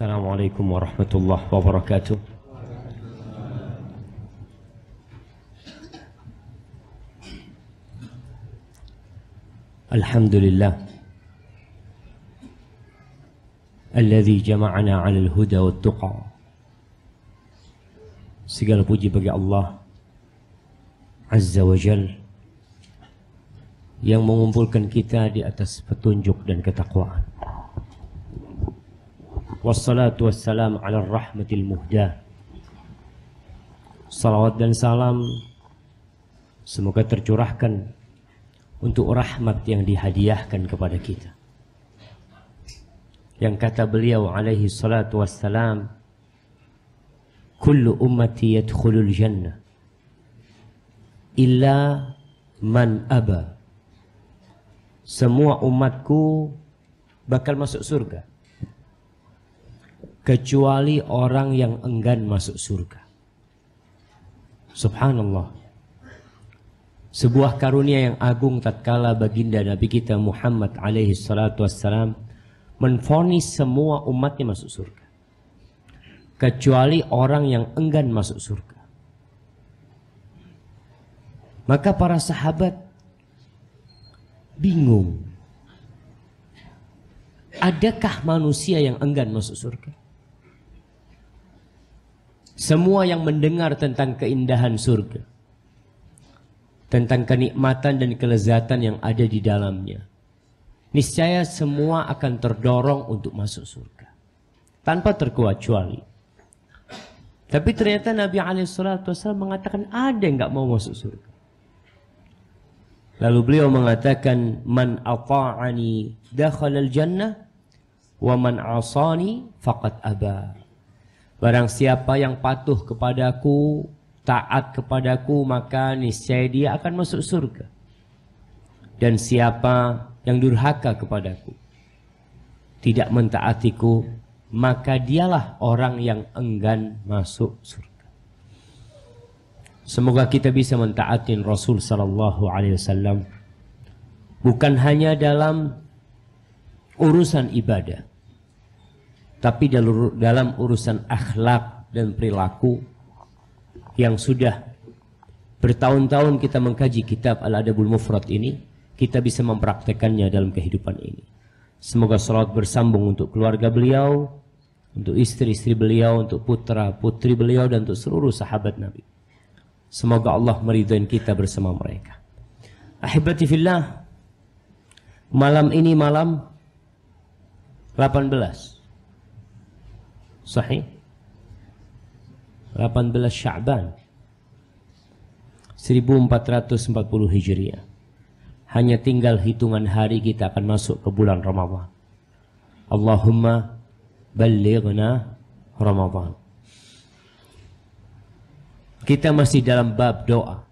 السلام عليكم ورحمة الله وبركاته الحمد لله الذي جمعنا على الهدى والتقى segala puji bagi Allah Azza wa Jal yang mengumpulkan kita di atas petunjuk dan ketakwaan Wassalatu wassalamu ala rahmatil muhdah Salawat dan salam Semoga tercurahkan Untuk rahmat yang dihadiahkan kepada kita Yang kata beliau alaihi salatu wassalam Kullu ummati yadkhulul jannah Illa man aba Semua umatku bakal masuk surga kecuali orang yang enggan masuk surga. Subhanallah. Sebuah karunia yang agung tatkala baginda Nabi kita Muhammad alaihi salatu wassalam menfonis semua umatnya masuk surga. Kecuali orang yang enggan masuk surga. Maka para sahabat bingung. Adakah manusia yang enggan masuk surga? Semua yang mendengar tentang keindahan surga. Tentang kenikmatan dan kelezatan yang ada di dalamnya. Niscaya semua akan terdorong untuk masuk surga. Tanpa terkecuali. Tapi ternyata Nabi SAW mengatakan ada yang nggak mau masuk surga. Lalu beliau mengatakan man ata'ani dakhalal al-jannah wa man asani faqad abad Barang siapa yang patuh kepadaku, taat kepadaku, maka niscaya dia akan masuk surga. Dan siapa yang durhaka kepadaku, tidak mentaatiku, maka dialah orang yang enggan masuk surga. Semoga kita bisa mentaatin Rasul sallallahu alaihi wasallam bukan hanya dalam urusan ibadah tapi dalam urusan akhlak dan perilaku yang sudah bertahun-tahun kita mengkaji kitab Al-Adabul Mufrad ini, kita bisa mempraktekannya dalam kehidupan ini. Semoga sholat bersambung untuk keluarga beliau, untuk istri-istri beliau, untuk putra-putri beliau, dan untuk seluruh sahabat Nabi. Semoga Allah meridhoin kita bersama mereka. Ahibati fillah, malam ini malam 18 Sahih 18 Sya'ban 1440 Hijriah hanya tinggal hitungan hari kita akan masuk ke bulan Ramadhan Allahumma ballighna Ramadhan kita masih dalam bab doa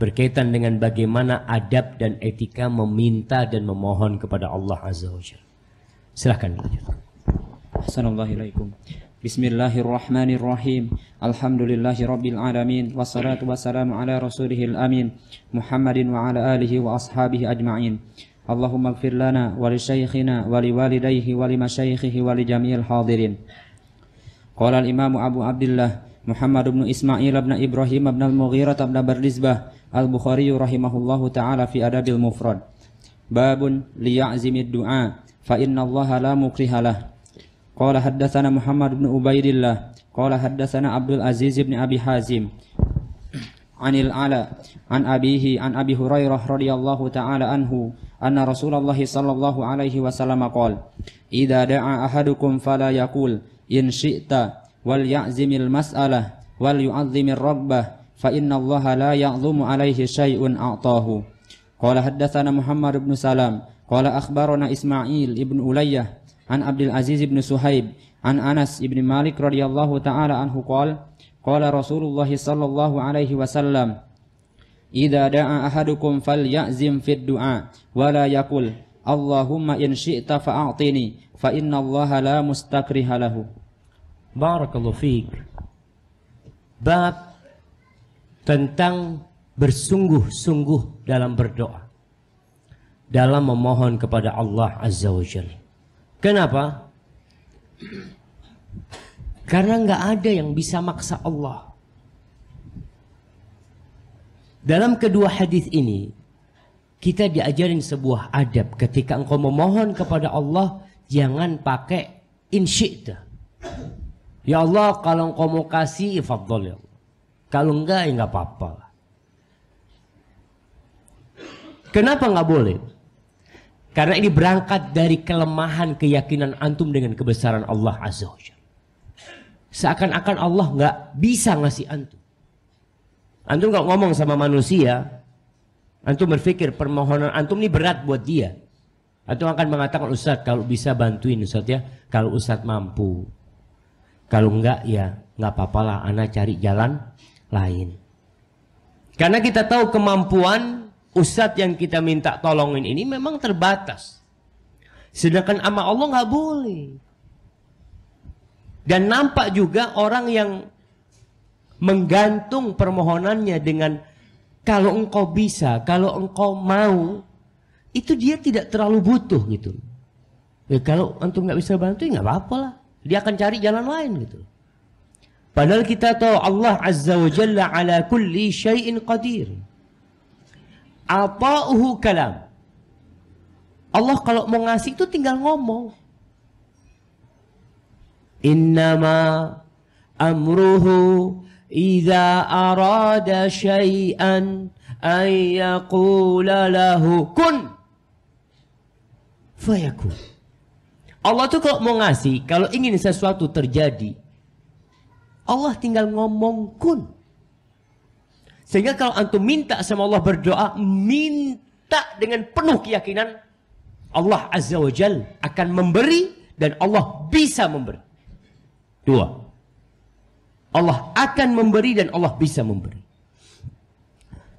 berkaitan dengan bagaimana adab dan etika meminta dan memohon kepada Allah Azza wa Jalla. Silahkan. Assalamualaikum. Bismillahirrahmanirrahim. Alhamdulillahi rabbil alamin wassalatu wassalamu ala rasulihil amin Muhammadin wa ala alihi wa ashabihi ajma'in. Allahumma ighfir lana wa li shaykhina wa li walidayhi wa li mashaykhihi wa li jami'il hadirin. Qala al-Imam Abu Abdullah Muhammad bin Ismail bin Ibrahim bin Al-Mughirah bin Bardizbah Al-Bukhari rahimahullahu taala fi Adabil Mufrad. Babun liya'zimid du'a fa inna Allah la mukrihalah. قال حدثنا محمد بن عبيد الله قال حدثنا عبد العزيز بن أبي حازم عن العلاء عن أبيه عن أبي هريرة رضي الله تعالى عنه أن رسول الله صلى الله عليه وسلم قال إذا دعا أحدكم فلا يقول إن شئت وليعزم المسألة وليعظم الرغبة فإن الله لا يعظم عليه شيء أعطاه قال حدثنا محمد بن سلام قال أخبرنا إسماعيل بن أليه an Abdul Aziz ibn Suhaib an Anas ibn Malik radhiyallahu taala anhu qala qala Rasulullah sallallahu alaihi wasallam Idza da'a ahadukum falyazim fid du'a wa la yaqul Allahumma in syi'ta fa'atini fa inna Allah la mustakriha lahu. Barakallahu fiik. Bab tentang bersungguh-sungguh dalam berdoa. Dalam memohon kepada Allah Azza wa Jalla. Kenapa? Karena nggak ada yang bisa maksa Allah. Dalam kedua hadis ini kita diajarin sebuah adab ketika engkau memohon kepada Allah jangan pakai insyikta. Ya Allah kalau engkau mau kasih ya Allah. Kalau enggak ya enggak apa-apa. Kenapa enggak boleh? Karena ini berangkat dari kelemahan keyakinan antum dengan kebesaran Allah Azza wa Seakan-akan Allah nggak bisa ngasih antum. Antum nggak ngomong sama manusia, antum berpikir permohonan antum ini berat buat dia. Antum akan mengatakan Ustadz kalau bisa bantuin Ustadz ya, kalau Ustadz mampu. Kalau enggak ya nggak apa lah. anak cari jalan lain. Karena kita tahu kemampuan Ustadz yang kita minta tolongin ini memang terbatas. Sedangkan sama Allah nggak boleh. Dan nampak juga orang yang menggantung permohonannya dengan kalau engkau bisa, kalau engkau mau, itu dia tidak terlalu butuh gitu. Ya, kalau antum nggak bisa bantu ya apa-apa lah. Dia akan cari jalan lain gitu. Padahal kita tahu Allah Azza wa Jalla ala kulli syai'in qadir. Ata'uhu kalam. Allah kalau mau ngasih itu tinggal ngomong. Innama amruhu idza arada syai'an ay yaqula lahu kun fayakun. Allah tuh kalau mau ngasih, kalau ingin sesuatu terjadi, Allah tinggal ngomong kun. Sehingga kalau antum minta sama Allah berdoa, minta dengan penuh keyakinan Allah Azza wa Jal akan memberi dan Allah bisa memberi. Dua. Allah akan memberi dan Allah bisa memberi.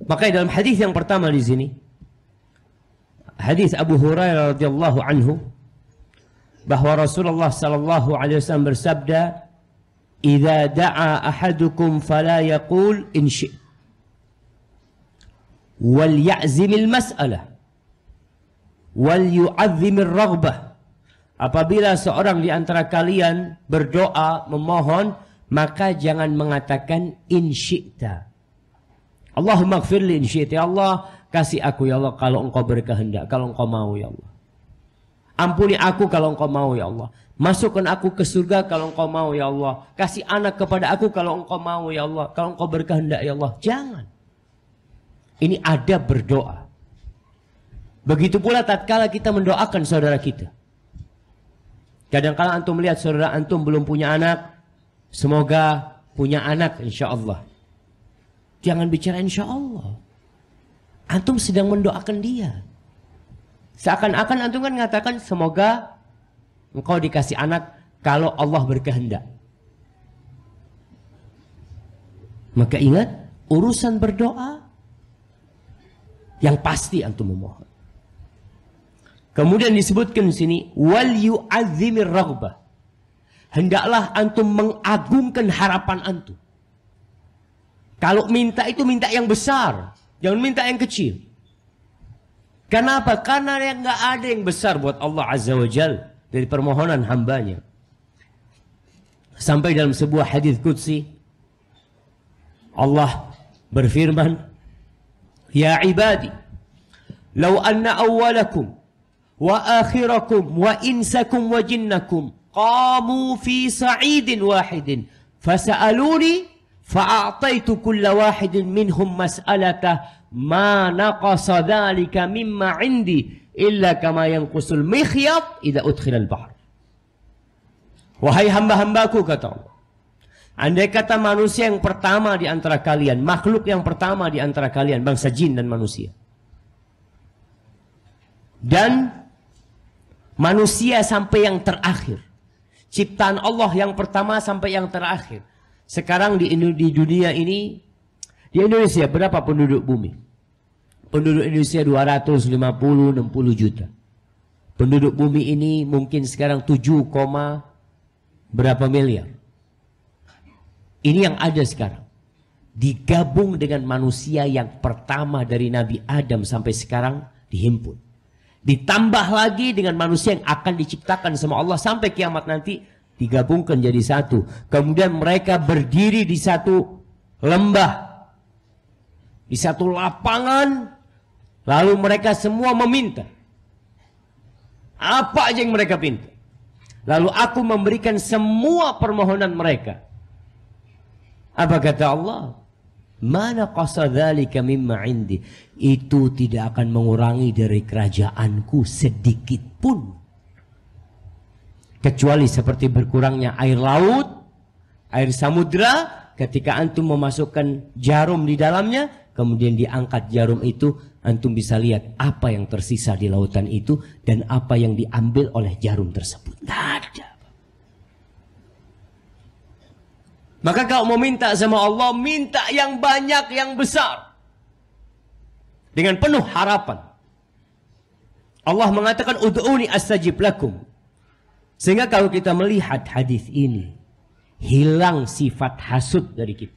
Makanya dalam hadis yang pertama di sini, hadis Abu Hurairah radhiyallahu anhu bahwa Rasulullah sallallahu alaihi wasallam bersabda, "Idza da'a ahadukum fala yaqul in syi'ta" wal ya'zimil mas'alah wal yu'azzimir raghbah apabila seorang di antara kalian berdoa memohon maka jangan mengatakan insyita Allahumma gfirli insyita ya Allah kasih aku ya Allah kalau engkau berkehendak kalau engkau mau ya Allah ampuni aku kalau engkau mau ya Allah masukkan aku ke surga kalau engkau mau ya Allah kasih anak kepada aku kalau engkau mau ya Allah kalau engkau berkehendak ya Allah jangan ini ada berdoa. Begitu pula tatkala kita mendoakan saudara kita. Kadangkala -kadang antum melihat saudara antum belum punya anak, semoga punya anak insya Allah. Jangan bicara insya Allah. Antum sedang mendoakan dia. Seakan-akan antum kan mengatakan semoga engkau dikasih anak kalau Allah berkehendak. Maka ingat urusan berdoa yang pasti antum memohon. Kemudian disebutkan di sini wal yu'azzimir raghbah. Hendaklah antum mengagungkan harapan antum. Kalau minta itu minta yang besar, jangan minta yang kecil. Kenapa? Karena yang nggak ada yang besar buat Allah Azza wa Jal dari permohonan hambanya. Sampai dalam sebuah hadis kudsi Allah berfirman, يا عبادي لو أن أولكم وآخركم وإنسكم وجنكم قاموا في صعيد واحد فسألوني فأعطيت كل واحد منهم مسألته ما نقص ذلك مما عندي إلا كما ينقص المخيط إذا أدخل البحر وهي هم همباكو كتاب Andai kata manusia yang pertama di antara kalian, makhluk yang pertama di antara kalian, bangsa jin dan manusia. Dan manusia sampai yang terakhir. Ciptaan Allah yang pertama sampai yang terakhir. Sekarang di, di dunia ini, di Indonesia berapa penduduk bumi? Penduduk Indonesia 250-60 juta. Penduduk bumi ini mungkin sekarang 7, berapa miliar? Ini yang ada sekarang. Digabung dengan manusia yang pertama dari Nabi Adam sampai sekarang dihimpun. Ditambah lagi dengan manusia yang akan diciptakan sama Allah sampai kiamat nanti digabungkan jadi satu. Kemudian mereka berdiri di satu lembah. Di satu lapangan. Lalu mereka semua meminta. Apa aja yang mereka pinta. Lalu aku memberikan semua permohonan mereka. Apa kata Allah? Mana qasadzalika mimma indi. Itu tidak akan mengurangi dari kerajaanku sedikit pun. Kecuali seperti berkurangnya air laut, air samudra, ketika antum memasukkan jarum di dalamnya, kemudian diangkat jarum itu, antum bisa lihat apa yang tersisa di lautan itu dan apa yang diambil oleh jarum tersebut. Tidak ada. Maka kau mau minta sama Allah, minta yang banyak, yang besar. Dengan penuh harapan. Allah mengatakan, Udu'uni astajib lakum. Sehingga kalau kita melihat hadis ini, hilang sifat hasut dari kita.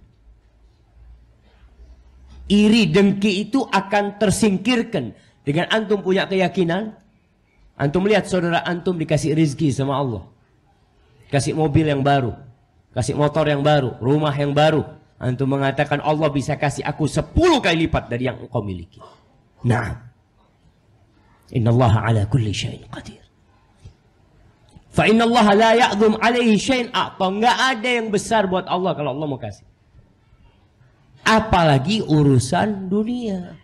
Iri dengki itu akan tersingkirkan dengan antum punya keyakinan. Antum melihat saudara antum dikasih rizki sama Allah. Kasih mobil yang baru kasih motor yang baru, rumah yang baru. Antum mengatakan Allah bisa kasih aku 10 kali lipat dari yang engkau miliki. Nah. Allah ala kulli syai'in qadir. Fa Allah la ya'zum alaihi syai'in apa Enggak ada yang besar buat Allah kalau Allah mau kasih. Apalagi urusan dunia.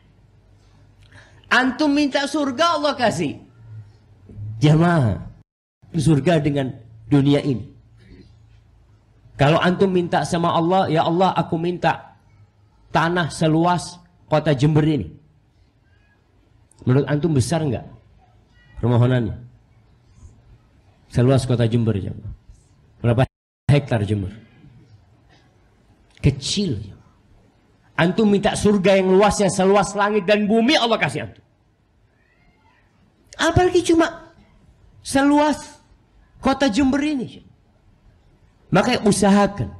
Antum minta surga Allah kasih. Jamaah. Surga dengan dunia ini. Kalau antum minta sama Allah, ya Allah aku minta tanah seluas kota Jember ini. Menurut antum besar nggak permohonannya? Seluas kota Jember ya. Berapa hektar Jember? Kecil. Ya. Antum minta surga yang luasnya seluas langit dan bumi Allah kasih antum. Apalagi cuma seluas kota Jember ini. Ya. Maka usahakan.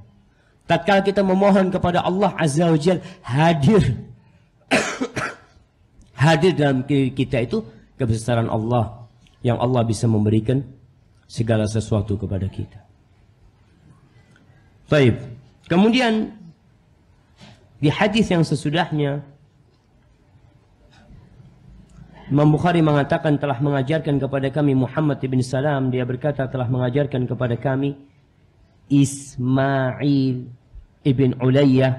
Tatkala kita memohon kepada Allah Azza wa Jal hadir. hadir dalam diri kita itu kebesaran Allah. Yang Allah bisa memberikan segala sesuatu kepada kita. Baik. Kemudian di hadis yang sesudahnya Imam Bukhari mengatakan telah mengajarkan kepada kami Muhammad ibn Salam dia berkata telah mengajarkan kepada kami Ismail ibn Ulayyah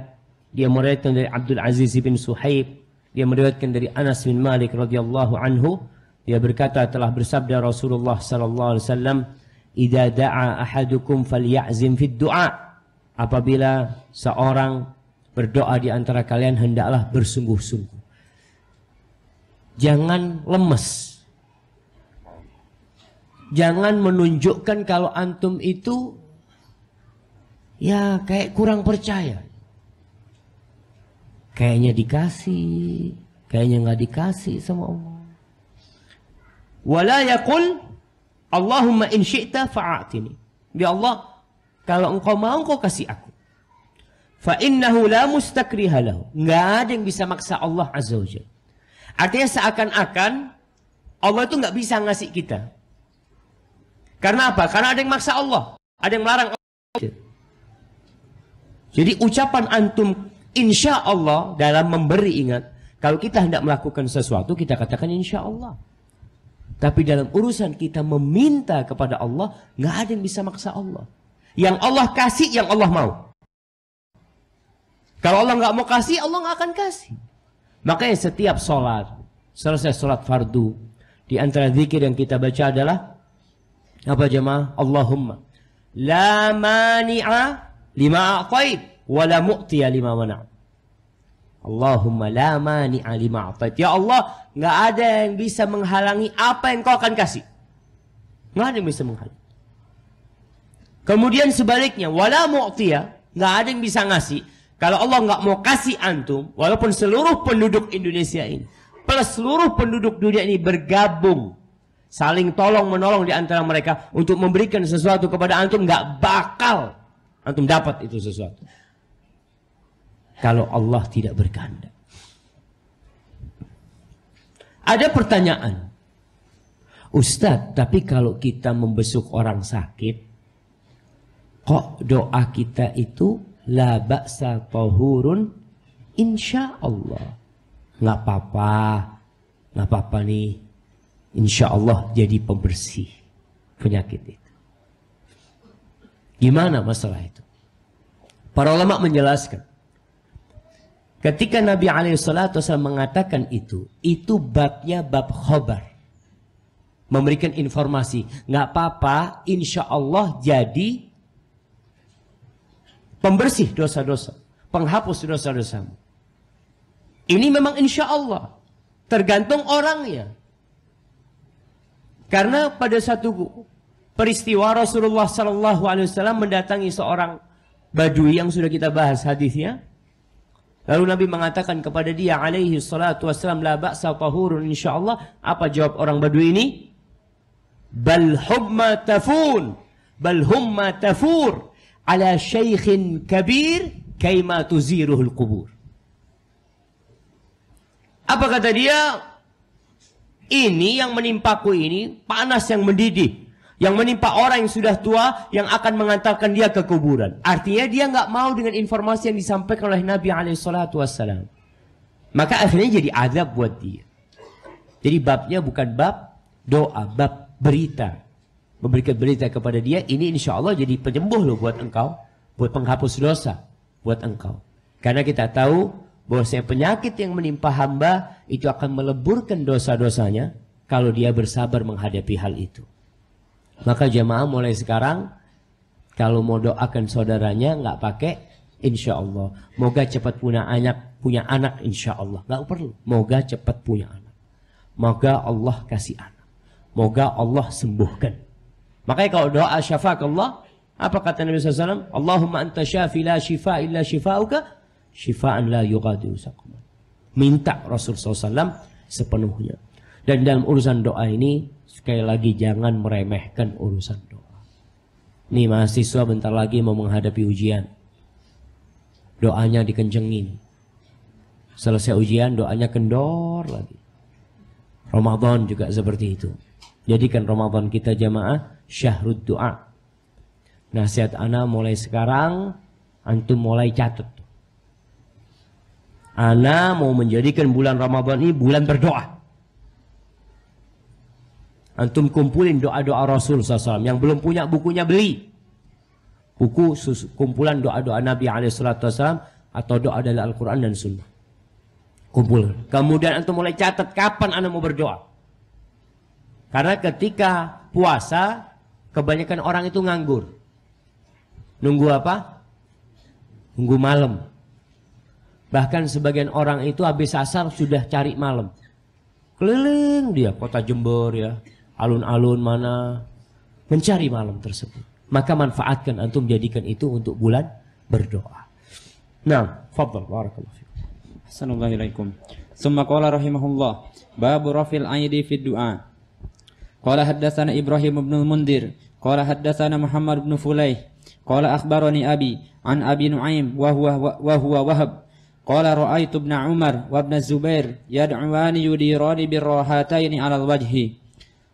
dia meriwayatkan dari Abdul Aziz ibn Suhaib dia meriwayatkan dari Anas bin Malik radhiyallahu anhu dia berkata telah bersabda Rasulullah sallallahu alaihi wasallam idza da'a ahadukum falyazim fid du'a apabila seorang berdoa di antara kalian hendaklah bersungguh-sungguh jangan lemes jangan menunjukkan kalau antum itu ya kayak kurang percaya. Kayaknya dikasih, kayaknya nggak dikasih sama Allah. Wala yakul Allahumma in syi'ta fa'atini. Ya Allah, kalau engkau mau engkau kasih aku. Fa innahu la mustakriha lahu. Enggak ada yang bisa maksa Allah azza wajalla. Artinya seakan-akan Allah itu nggak bisa ngasih kita. Karena apa? Karena ada yang maksa Allah, ada yang melarang Allah. Jadi ucapan antum insya Allah dalam memberi ingat. Kalau kita hendak melakukan sesuatu kita katakan insya Allah. Tapi dalam urusan kita meminta kepada Allah, nggak ada yang bisa maksa Allah. Yang Allah kasih, yang Allah mau. Kalau Allah nggak mau kasih, Allah nggak akan kasih. Makanya setiap sholat, selesai sholat fardu, di antara zikir yang kita baca adalah apa jemaah? Allahumma la mani'a lima aqait wa la mu'tiya lima mana' Allahumma la mani'a lima aqait ya Allah nggak ada yang bisa menghalangi apa yang kau akan kasih nggak ada yang bisa menghalangi kemudian sebaliknya wala mu'tiya nggak ada yang bisa ngasih kalau Allah nggak mau kasih antum walaupun seluruh penduduk Indonesia ini plus seluruh penduduk dunia ini bergabung saling tolong menolong di antara mereka untuk memberikan sesuatu kepada antum nggak bakal antum dapat itu sesuatu. Kalau Allah tidak berkehendak. Ada pertanyaan. Ustadz, tapi kalau kita membesuk orang sakit, kok doa kita itu la ba'sa tohurun insya Allah. Nggak apa-apa, nggak apa-apa nih. Insya Allah jadi pembersih penyakit itu. Gimana masalah itu? Para ulama menjelaskan. Ketika Nabi AS mengatakan itu, itu babnya bab khobar. Memberikan informasi. Nggak apa-apa, insya Allah jadi pembersih dosa-dosa. Penghapus dosa dosa Ini memang insya Allah. Tergantung orangnya. Karena pada satu peristiwa Rasulullah Shallallahu Alaihi Wasallam mendatangi seorang badui yang sudah kita bahas hadisnya. Lalu Nabi mengatakan kepada dia alaihi salatu wassalam la ba'sa tahurun insyaallah. Apa jawab orang badui ini? Bal humma tafun. Bal humma tafur ala syaikhin kabir kaima tuziruhul kubur. Apa kata dia? Ini yang menimpaku ini panas yang mendidih yang menimpa orang yang sudah tua yang akan mengantarkan dia ke kuburan. Artinya dia nggak mau dengan informasi yang disampaikan oleh Nabi sallam. Maka akhirnya jadi azab buat dia. Jadi babnya bukan bab doa, bab berita. Memberikan berita kepada dia, ini insya Allah jadi penyembuh loh buat engkau. Buat penghapus dosa buat engkau. Karena kita tahu bahwa saya penyakit yang menimpa hamba itu akan meleburkan dosa-dosanya kalau dia bersabar menghadapi hal itu. Maka jemaah mulai sekarang kalau mau doakan saudaranya nggak pakai insya Allah. Moga cepat punya anak, punya anak insya Allah. Nggak perlu. Moga cepat punya anak. Moga Allah kasih anak. Moga Allah sembuhkan. Makanya kalau doa syafaat Allah, apa kata Nabi SAW? Allahumma anta syafi la syifa illa shifauka Syifaan la yugadiru sakuman. Minta Rasul SAW sepenuhnya. Dan dalam urusan doa ini Sekali lagi jangan meremehkan urusan doa. Nih mahasiswa bentar lagi mau menghadapi ujian. Doanya dikencengin. Selesai ujian doanya kendor lagi. Ramadan juga seperti itu. Jadikan Ramadan kita jamaah syahrud doa. Nasihat anak mulai sekarang antum mulai catat. Anak mau menjadikan bulan Ramadan ini bulan berdoa. Antum kumpulin doa-doa Rasul SAW. Yang belum punya bukunya beli. Buku kumpulan doa-doa Nabi SAW atau doa dari Al-Quran dan Sunnah. Kumpul. Kemudian antum mulai catat kapan anda mau berdoa. Karena ketika puasa, kebanyakan orang itu nganggur. Nunggu apa? Nunggu malam. Bahkan sebagian orang itu habis asar sudah cari malam. Keliling dia, kota Jember ya, alun-alun mana mencari malam tersebut. Maka manfaatkan antum jadikan itu untuk bulan berdoa. Nah, fadhal barakallahu fikum. Assalamualaikum. Summa qala rafil aidi fi du'a. Ibrahim bin Mundir, qala haddatsana Muhammad bin Fulaih, qala akhbarani abi an abi Nuaim wa huwa wa huwa Wahab قال رأيت ابن عمر وابن الزبير يدعوان يديران بالراحتين على الوجه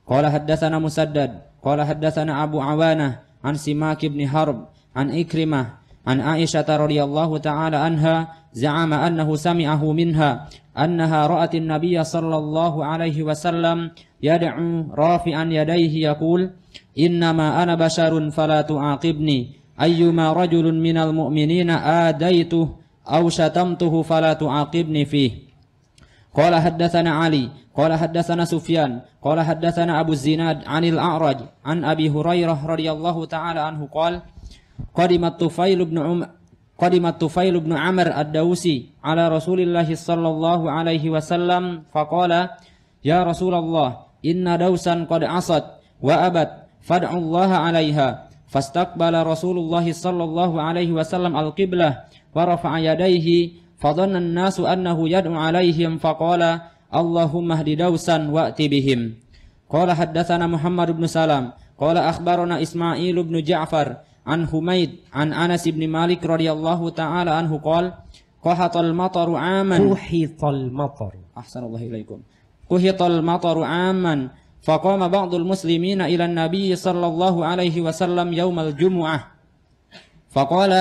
قال حدثنا مسدد قال حدثنا أبو عوانة عن سماك بن حرب عن إكرمة عن عائشة رضي الله تعالى عنها زعم أنه سمعه منها أنها رأت النبي صلى الله عليه وسلم يدعو رافعا يديه يقول إنما أنا بشر فلا تعاقبني أيما رجل من المؤمنين آديته أو شتمته فلا تعاقبني فيه Qala haddatsana Ali, qala haddatsana Sufyan, qala haddatsana Abu Zinad 'anil A'raj 'an Abi Hurairah radhiyallahu ta'ala anhu qala qadimat Tufail ibn Um qadimat Tufail ibn Amr ad-Dausi 'ala Rasulillah sallallahu alaihi wasallam faqala ya Rasulullah inna dausan qad asat wa abat fad'u Allah 'alaiha fastaqbala Rasulullah sallallahu alaihi wasallam al-qiblah wa rafa'a yadayhi فظن الناس أنه يدعو عليهم فقال اللهم اهد دوسا وأت بهم قال حدثنا محمد بن سلام قال أخبرنا إسماعيل بن جعفر عن حميد عن أنس بن مالك رضي الله تعالى عنه قال قحط المطر عاما قحط المطر أحسن الله إليكم قحط المطر عاما فقام بعض المسلمين إلى النبي صلى الله عليه وسلم يوم الجمعة فقال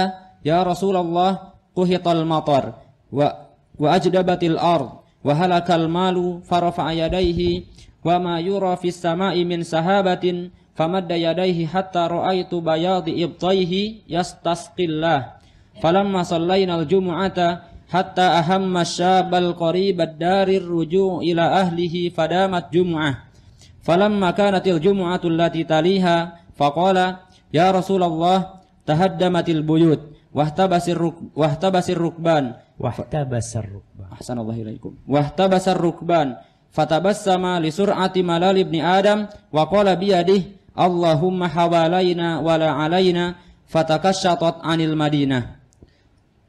يا رسول الله قحط المطر wa wa ajdabatil ard wa halakal malu farofa yadayhi wa ma yura fis sama'i min sahabatin famadda yadayhi hatta ra'aitu bayadi ibtaihi yastasqillah falamma al jumu'ata hatta ahamma syabal qaribad darir ruju' ila ahlihi fadamat jum'ah falamma kanatil jum'atu allati taliha faqala ya rasulullah tahaddamatil buyut wahtabasir ruk, wahtabasir rukban Wahtabasar rukban. Ahsanallahu ilaikum. Wahtabasar rukban. Fatabassama li sur'ati malal ibni Adam wa qala bi yadihi Allahumma hawalaina wa la alaina fatakashatat anil Madinah.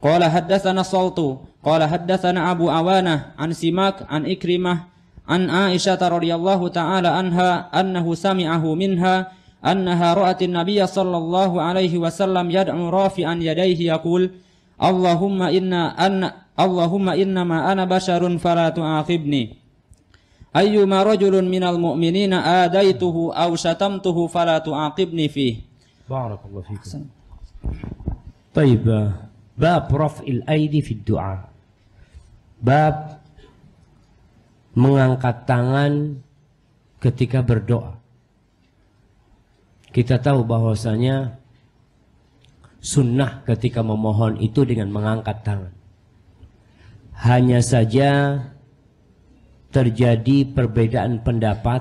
Qala haddatsana Saltu, qala haddatsana Abu Awana an Simak an Ikrimah an Aisyah radhiyallahu taala anha annahu sami'ahu minha annaha ra'at an-nabiy sallallahu alaihi wasallam yad'u rafi'an yadayhi yaqul Allahumma inna anna Allahumma inna ma ana basharun fala tu'akhibni ayyuma rajulun minal mu'minina adaituhu aw satamtuhu fala tu'aqibni fi barakallahu fikum طيب باب رفع الايدي في الدعاء باب mengangkat tangan ketika berdoa kita tahu bahwasanya sunnah ketika memohon itu dengan mengangkat tangan. Hanya saja terjadi perbedaan pendapat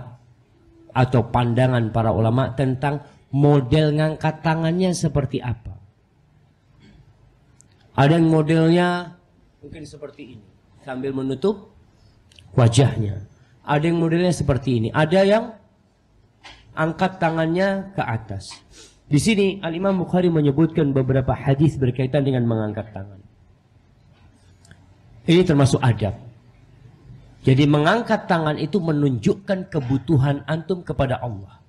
atau pandangan para ulama tentang model ngangkat tangannya seperti apa. Ada yang modelnya mungkin seperti ini sambil menutup wajahnya. Ada yang modelnya seperti ini, ada yang angkat tangannya ke atas. Di sini Al-Imam Bukhari menyebutkan beberapa hadis berkaitan dengan mengangkat tangan. Ini termasuk adab. Jadi mengangkat tangan itu menunjukkan kebutuhan antum kepada Allah.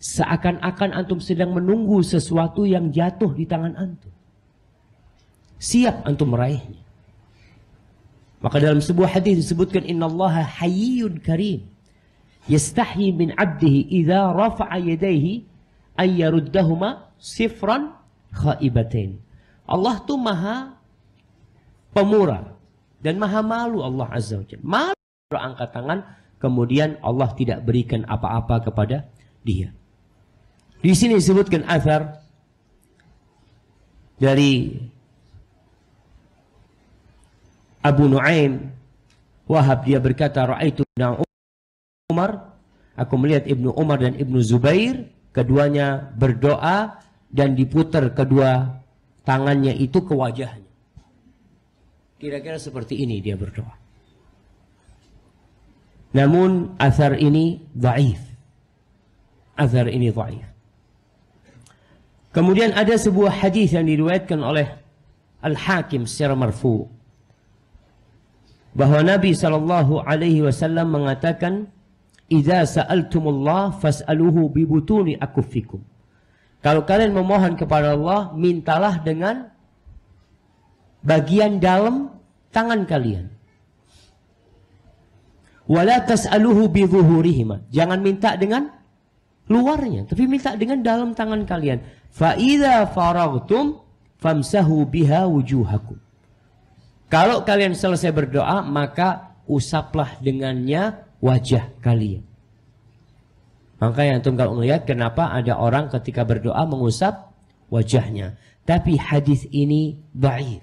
Seakan-akan antum sedang menunggu sesuatu yang jatuh di tangan antum. Siap antum meraihnya. Maka dalam sebuah hadis disebutkan innallaha hayyun karim yastahi min 'abdihi idza rafa'a yadayhi ayyaruddahuma sifran khaibatain. Allah tuh maha pemurah dan maha malu Allah Azza wa Jalla. Malu angkat tangan kemudian Allah tidak berikan apa-apa kepada dia. Di sini disebutkan athar dari Abu Nuaim Wahab dia berkata raaitu Umar aku melihat Ibnu Umar dan Ibnu Zubair keduanya berdoa dan diputar kedua tangannya itu ke wajahnya. Kira-kira seperti ini dia berdoa. Namun azhar ini dhaif. Azhar ini dhaif. Kemudian ada sebuah hadis yang diriwayatkan oleh Al-Hakim secara marfu bahwa Nabi saw alaihi wasallam mengatakan Idza sa'altumullah fas'aluhu bibutuni akufikum. Kalau kalian memohon kepada Allah, mintalah dengan bagian dalam tangan kalian. Wala tas'aluhu bizuhurihima. Jangan minta dengan luarnya, tapi minta dengan dalam tangan kalian. Fa idza faraghtum famsahu biha wujuhakum. Kalau kalian selesai berdoa, maka usaplah dengannya wajah kalian. Maka yang tunggal kalau melihat kenapa ada orang ketika berdoa mengusap wajahnya. Tapi hadis ini baik.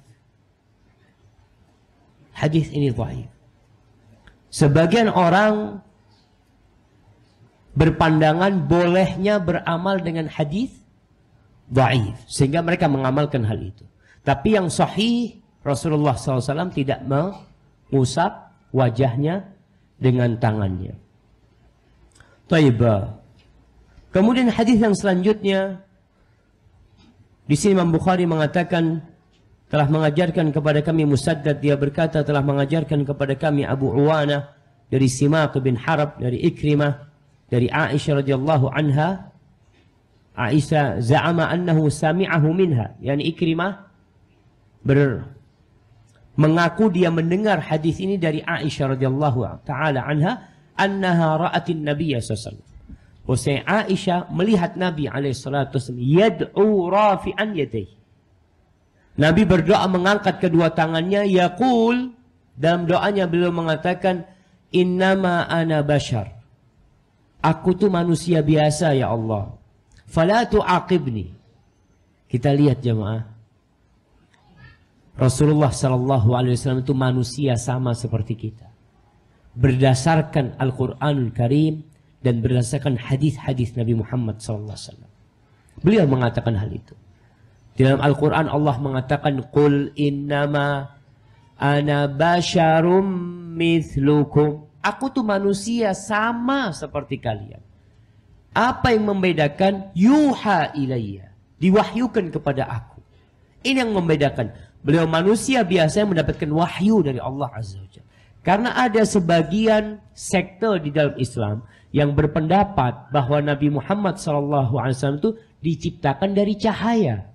Hadis ini baik. Sebagian orang berpandangan bolehnya beramal dengan hadis baik. sehingga mereka mengamalkan hal itu. Tapi yang sahih Rasulullah SAW tidak mengusap wajahnya dengan tangannya. Taiba. Kemudian hadis yang selanjutnya di sini Imam Bukhari mengatakan telah mengajarkan kepada kami Musaddad dia berkata telah mengajarkan kepada kami Abu Uwana dari Simaq bin Harab dari Ikrimah dari Aisyah radhiyallahu anha Aisyah za'ama annahu sami'ahu minha yani Ikrimah ber mengaku dia mendengar hadis ini dari Aisyah radhiyallahu taala anha annaha ra'atin nabiyya sallallahu alaihi Aisyah melihat Nabi alaihi salatu wasallam yad'u rafi'an yadayhi Nabi berdoa mengangkat kedua tangannya yaqul dalam doanya beliau mengatakan innama ana bashar aku tuh manusia biasa ya Allah fala tu'aqibni kita lihat jemaah Rasulullah Shallallahu Alaihi Wasallam itu manusia sama seperti kita. Berdasarkan Al-Quranul Karim dan berdasarkan hadis-hadis Nabi Muhammad Sallallahu Alaihi Wasallam. Beliau mengatakan hal itu. Di Dalam Al-Quran Allah mengatakan Qul innama ana mithlukum. Aku tuh manusia sama seperti kalian. Apa yang membedakan? Yuha ilayya. Diwahyukan kepada aku. Ini yang membedakan. Beliau manusia biasa yang mendapatkan wahyu dari Allah Azza wa Jalla. Karena ada sebagian sekte di dalam Islam yang berpendapat bahwa Nabi Muhammad SAW itu diciptakan dari cahaya.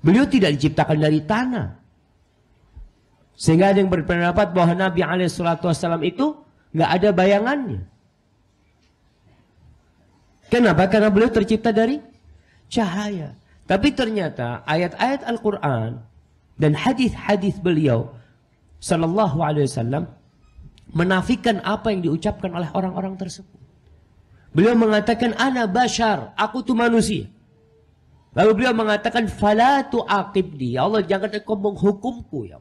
Beliau tidak diciptakan dari tanah. Sehingga ada yang berpendapat bahwa Nabi SAW itu nggak ada bayangannya. Kenapa? Karena beliau tercipta dari cahaya. Tapi ternyata ayat-ayat Al-Quran dan hadis-hadis beliau Sallallahu Alaihi Wasallam menafikan apa yang diucapkan oleh orang-orang tersebut. Beliau mengatakan ana bashar, aku tuh manusia. Lalu beliau mengatakan fala tuaqibni, ya Allah jangan engkau menghukumku ya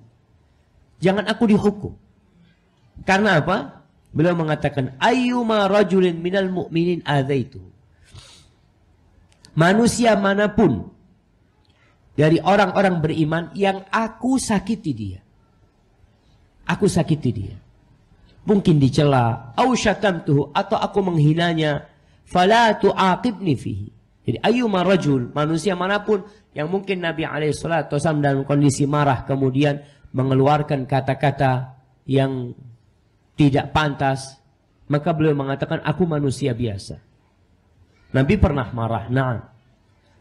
Jangan aku dihukum. Karena apa? Beliau mengatakan ayyuma rajulin minal mu'minin itu. Manusia manapun dari orang-orang beriman yang aku sakiti dia. Aku sakiti dia. Mungkin dicela, au syatamtuhu atau aku menghinanya, fala tu'aqibni fihi. Jadi ayyuma rajul, manusia manapun yang mungkin Nabi alaihi salatu dalam kondisi marah kemudian mengeluarkan kata-kata yang tidak pantas, maka beliau mengatakan aku manusia biasa. Nabi pernah marah, na'am.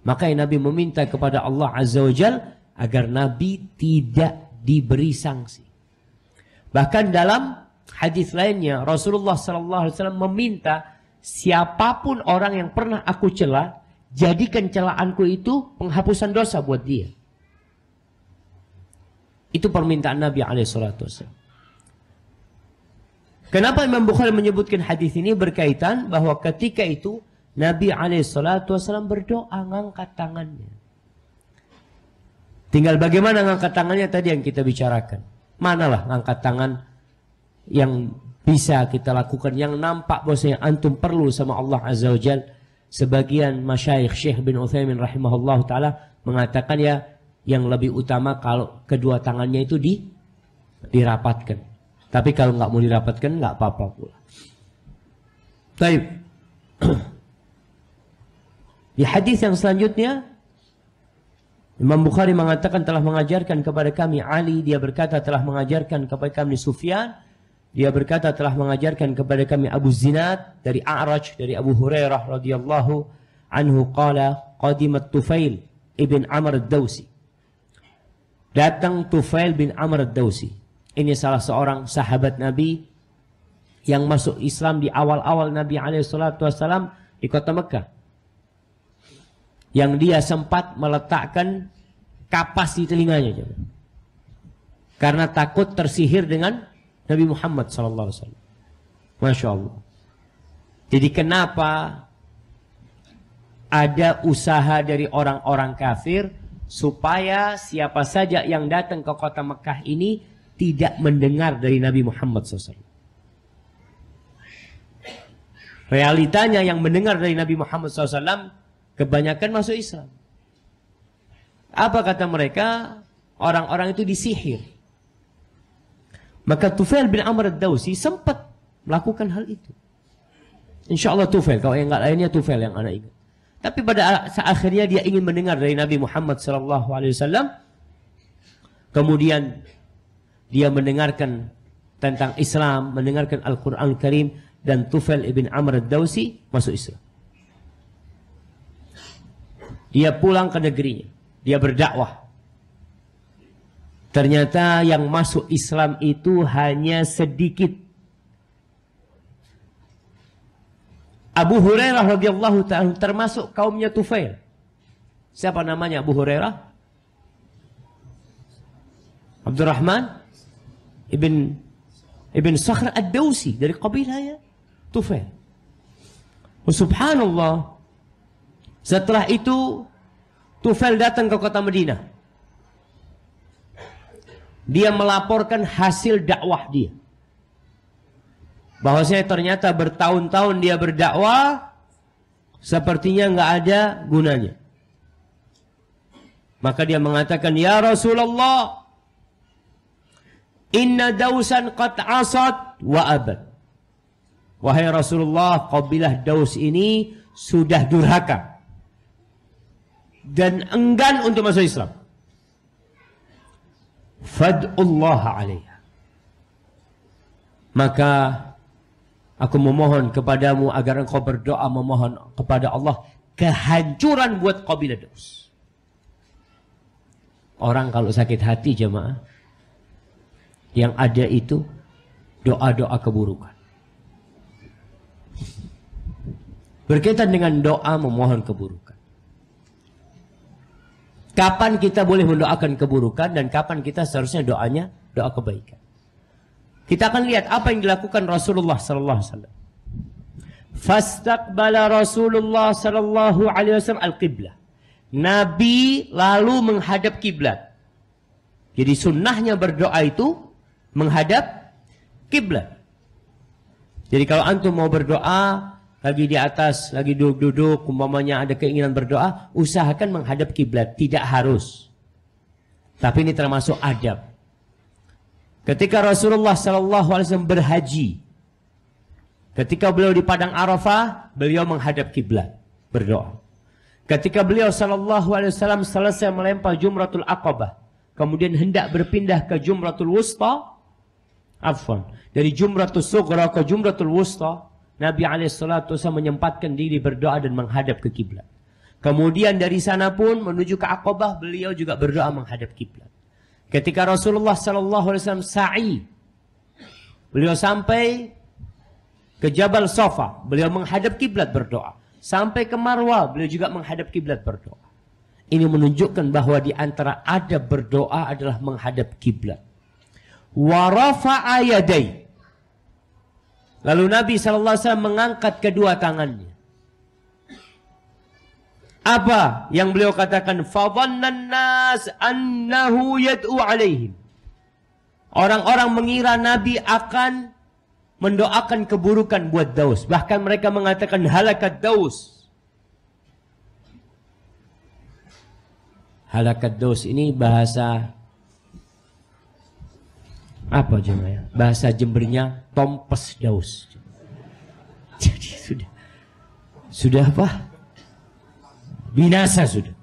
Maka Nabi meminta kepada Allah Azza wa Jal agar Nabi tidak diberi sanksi. Bahkan dalam hadis lainnya Rasulullah Sallallahu Alaihi Wasallam meminta siapapun orang yang pernah aku cela, jadikan celaanku itu penghapusan dosa buat dia. Itu permintaan Nabi Alaihissalam. Kenapa Imam Bukhari menyebutkan hadis ini berkaitan bahwa ketika itu Nabi Alaihissalam berdoa ngangkat tangannya. Tinggal bagaimana ngangkat tangannya tadi yang kita bicarakan. Manalah ngangkat tangan yang bisa kita lakukan. Yang nampak bahwasanya antum perlu sama Allah Azza wa Jal. Sebagian masyayikh Syekh bin Uthaymin rahimahullah ta'ala mengatakan ya yang lebih utama kalau kedua tangannya itu di dirapatkan. Tapi kalau nggak mau dirapatkan nggak apa-apa pula. Baik. Di hadis yang selanjutnya Imam Bukhari mengatakan telah mengajarkan kepada kami Ali dia berkata telah mengajarkan kepada kami Sufyan dia berkata telah mengajarkan kepada kami Abu Zinad dari A'raj dari Abu Hurairah radhiyallahu anhu qala qadimat Tufail ibn Amr ad-Dausi datang Tufail bin Amr ad-Dausi ini salah seorang sahabat Nabi yang masuk Islam di awal-awal Nabi alaihi salatu wasallam di kota Mekah yang dia sempat meletakkan kapas di telinganya karena takut tersihir dengan Nabi Muhammad SAW Masya Allah jadi kenapa ada usaha dari orang-orang kafir supaya siapa saja yang datang ke kota Mekah ini tidak mendengar dari Nabi Muhammad SAW realitanya yang mendengar dari Nabi Muhammad SAW Kebanyakan masuk Islam. Apa kata mereka? Orang-orang itu disihir. Maka Tufail bin Amr ad-Dawsi sempat melakukan hal itu. Insya Allah Tufail, kalau yang nggak lainnya Tufail yang anak ingat. Tapi pada akhirnya dia ingin mendengar dari Nabi Muhammad SAW. Kemudian dia mendengarkan tentang Islam, mendengarkan Al-Quran Al Karim dan Tufail bin Amr ad-Dawsi masuk Islam. Dia pulang ke negerinya. Dia berdakwah. Ternyata yang masuk Islam itu hanya sedikit. Abu Hurairah radhiyallahu taala termasuk kaumnya Tufail. Siapa namanya Abu Hurairah? Abdurrahman ibn ibn Sakhr ad-Dausi dari kabilah ya, Tufail. Subhanallah, setelah itu Tufel datang ke kota Medina. Dia melaporkan hasil dakwah dia. Bahwasanya ternyata bertahun-tahun dia berdakwah sepertinya nggak ada gunanya. Maka dia mengatakan, "Ya Rasulullah, inna dausan qad asad wa abad." Wahai Rasulullah, bilah Daus ini sudah durhaka dan enggan untuk masuk Islam. Fad'ullah alaiha. Maka aku memohon kepadamu agar engkau berdoa memohon kepada Allah kehancuran buat kabilah Daus. Orang kalau sakit hati jemaah yang ada itu doa-doa keburukan. Berkaitan dengan doa memohon keburukan. Kapan kita boleh mendoakan keburukan dan kapan kita seharusnya doanya doa kebaikan. Kita akan lihat apa yang dilakukan Rasulullah sallallahu alaihi wasallam. Fastaqbala Rasulullah sallallahu alaihi wasallam al-qiblah. Nabi lalu menghadap kiblat. Jadi sunnahnya berdoa itu menghadap kiblat. Jadi kalau antum mau berdoa lagi di atas, lagi duduk-duduk, umpamanya ada keinginan berdoa, usahakan menghadap kiblat, tidak harus. Tapi ini termasuk adab. Ketika Rasulullah SAW berhaji, ketika beliau di padang Arafah, beliau menghadap kiblat berdoa. Ketika beliau SAW selesai melempar Jumratul Aqabah, kemudian hendak berpindah ke Jumratul Wusta, afwan dari Jumratul Sugra ke Jumratul Wusta, Nabi alaihissalatu menyempatkan diri berdoa dan menghadap ke kiblat. Kemudian dari sana pun menuju ke Aqabah beliau juga berdoa menghadap kiblat. Ketika Rasulullah SAW sa'i beliau sampai ke Jabal Sofa, beliau menghadap kiblat berdoa. Sampai ke Marwah, beliau juga menghadap kiblat berdoa. Ini menunjukkan bahwa di antara adab berdoa adalah menghadap kiblat. Warafa yadai. Lalu Nabi SAW mengangkat kedua tangannya. Apa yang beliau katakan? Fadhannan nas annahu yad'u alaihim. Orang-orang mengira Nabi akan mendoakan keburukan buat Daus. Bahkan mereka mengatakan halakat Daus. Halakat Daus ini bahasa apa jemaah bahasa Jembernya tompes daus jadi sudah sudah apa binasa sudah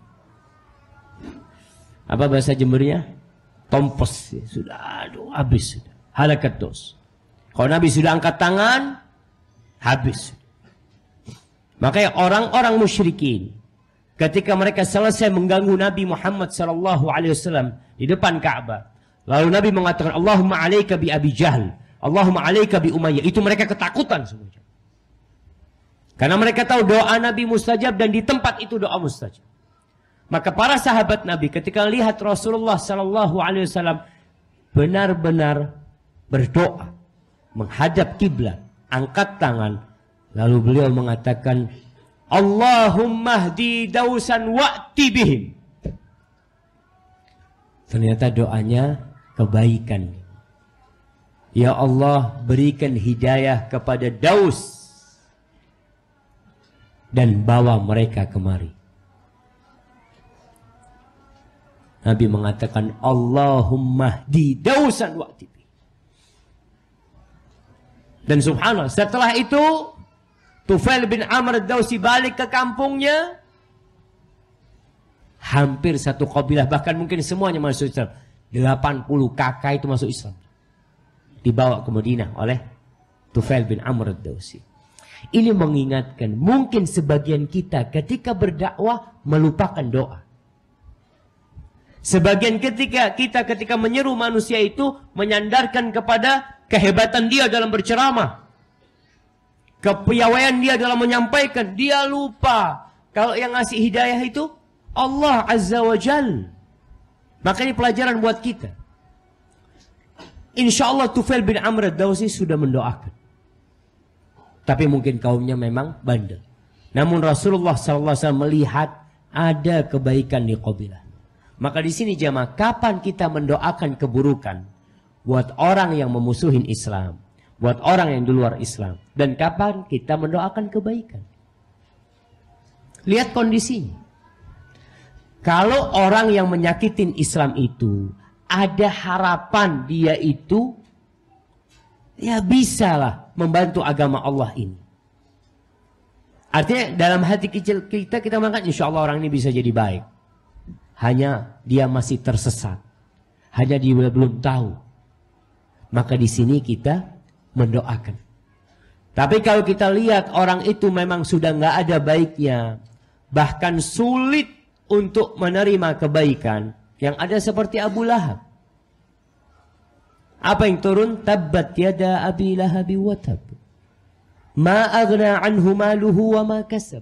apa bahasa Jembernya tompes ya, sudah aduh habis sudah halakat dos kalau Nabi sudah angkat tangan habis makanya orang-orang musyrikin ketika mereka selesai mengganggu Nabi Muhammad sallallahu alaihi wasallam di depan Ka'bah Lalu Nabi mengatakan Allahumma alaika bi Abi Jahal, Allahumma alaika bi Umayyah. Itu mereka ketakutan semuanya. Karena mereka tahu doa Nabi mustajab dan di tempat itu doa mustajab. Maka para sahabat Nabi ketika lihat Rasulullah Shallallahu Alaihi Wasallam benar-benar berdoa menghadap kiblat, angkat tangan, lalu beliau mengatakan, Allahumma hdi dausan wa'ti bihim. Ternyata doanya kebaikan. Ya Allah berikan hidayah kepada Daus dan bawa mereka kemari. Nabi mengatakan Allahumma di dausan wa'tibi. Dan subhanallah setelah itu Tufail bin Amr Dausi balik ke kampungnya hampir satu kabilah bahkan mungkin semuanya masuk Islam 80 kakak itu masuk Islam. Dibawa ke Madinah oleh Tufail bin Amr ad-Dausi. Ini mengingatkan mungkin sebagian kita ketika berdakwah melupakan doa. Sebagian ketika kita ketika menyeru manusia itu menyandarkan kepada kehebatan dia dalam berceramah. Kepiawaian dia dalam menyampaikan. Dia lupa kalau yang ngasih hidayah itu Allah Azza wa Jalla. Maka ini pelajaran buat kita. Insya Allah Tufail bin Amr Dausi sudah mendoakan. Tapi mungkin kaumnya memang bandel. Namun Rasulullah SAW melihat ada kebaikan di Kabilah. Maka di sini jamaah, kapan kita mendoakan keburukan buat orang yang memusuhi Islam, buat orang yang di luar Islam, dan kapan kita mendoakan kebaikan? Lihat kondisinya. Kalau orang yang menyakitin Islam itu ada harapan dia itu ya bisalah membantu agama Allah ini. Artinya dalam hati kecil kita kita mengatakan insya Allah orang ini bisa jadi baik. Hanya dia masih tersesat. Hanya dia belum tahu. Maka di sini kita mendoakan. Tapi kalau kita lihat orang itu memang sudah nggak ada baiknya, bahkan sulit untuk menerima kebaikan yang ada seperti Abu Lahab. Apa yang turun? Tabbat yada Abi Lahab wa tab. Ma aghna anhu maluhu wa ma kasab.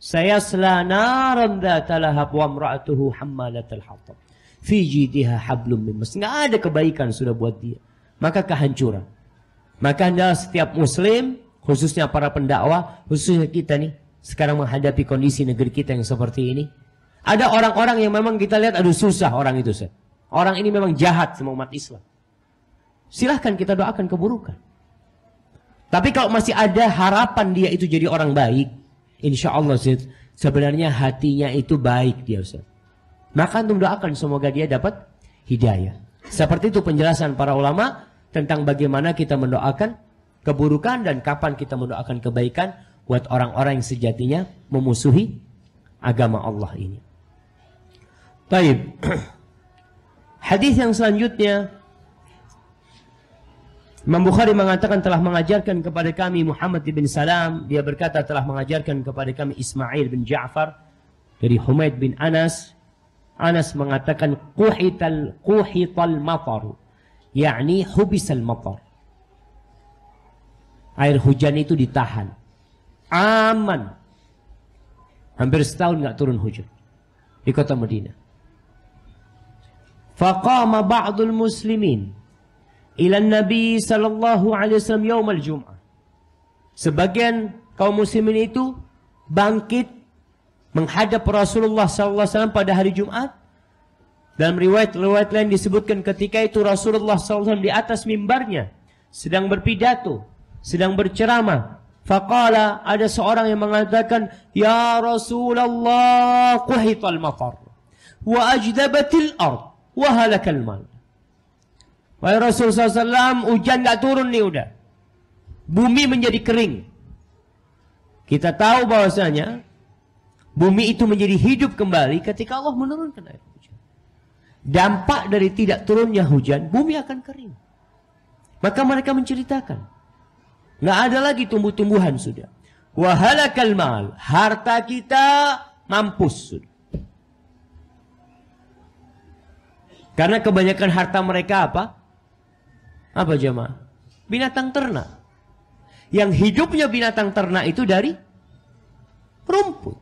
Sayasla naran dhata lahab wa imra'atuhu hammalatal hatab. Fi jidiha hablum min mas. Enggak ada kebaikan sudah buat dia. Maka kehancuran. Maka anda setiap muslim, khususnya para pendakwah, khususnya kita nih, sekarang menghadapi kondisi negeri kita yang seperti ini, ada orang-orang yang memang kita lihat aduh susah orang itu Ustaz. Orang ini memang jahat sama umat Islam. Silahkan kita doakan keburukan. Tapi kalau masih ada harapan dia itu jadi orang baik, insya Allah Ustaz, sebenarnya hatinya itu baik dia Ustaz. Maka untuk doakan semoga dia dapat hidayah. Seperti itu penjelasan para ulama tentang bagaimana kita mendoakan keburukan dan kapan kita mendoakan kebaikan buat orang-orang yang sejatinya memusuhi agama Allah ini. Taib. Hadis yang selanjutnya Imam Bukhari mengatakan telah mengajarkan kepada kami Muhammad bin Salam. Dia berkata telah mengajarkan kepada kami Ismail bin Ja'far dari Humaid bin Anas. Anas mengatakan kuhital kuhital matar. yakni hubisal matar. Air hujan itu ditahan. Aman. Hampir setahun nggak turun hujan di kota Madinah. Faqama ba'dul muslimin ila Nabi sallallahu alaihi wasallam yaumal Jum'ah. Sebagian kaum muslimin itu bangkit menghadap Rasulullah sallallahu alaihi wasallam pada hari Jumat. Dalam riwayat-riwayat lain disebutkan ketika itu Rasulullah SAW di atas mimbarnya sedang berpidato, sedang berceramah. Faqala ada seorang yang mengatakan, "Ya Rasulullah, quhital matar wa ajdabatil ard." wahalakal mal. Wahai Rasul SAW, hujan nggak turun nih udah. Bumi menjadi kering. Kita tahu bahwasanya bumi itu menjadi hidup kembali ketika Allah menurunkan air hujan. Dampak dari tidak turunnya hujan, bumi akan kering. Maka mereka menceritakan. Nggak ada lagi tumbuh-tumbuhan sudah. Wahalakal mal. Harta kita mampus sudah. Karena kebanyakan harta mereka apa? Apa jemaah? Binatang ternak. Yang hidupnya binatang ternak itu dari rumput.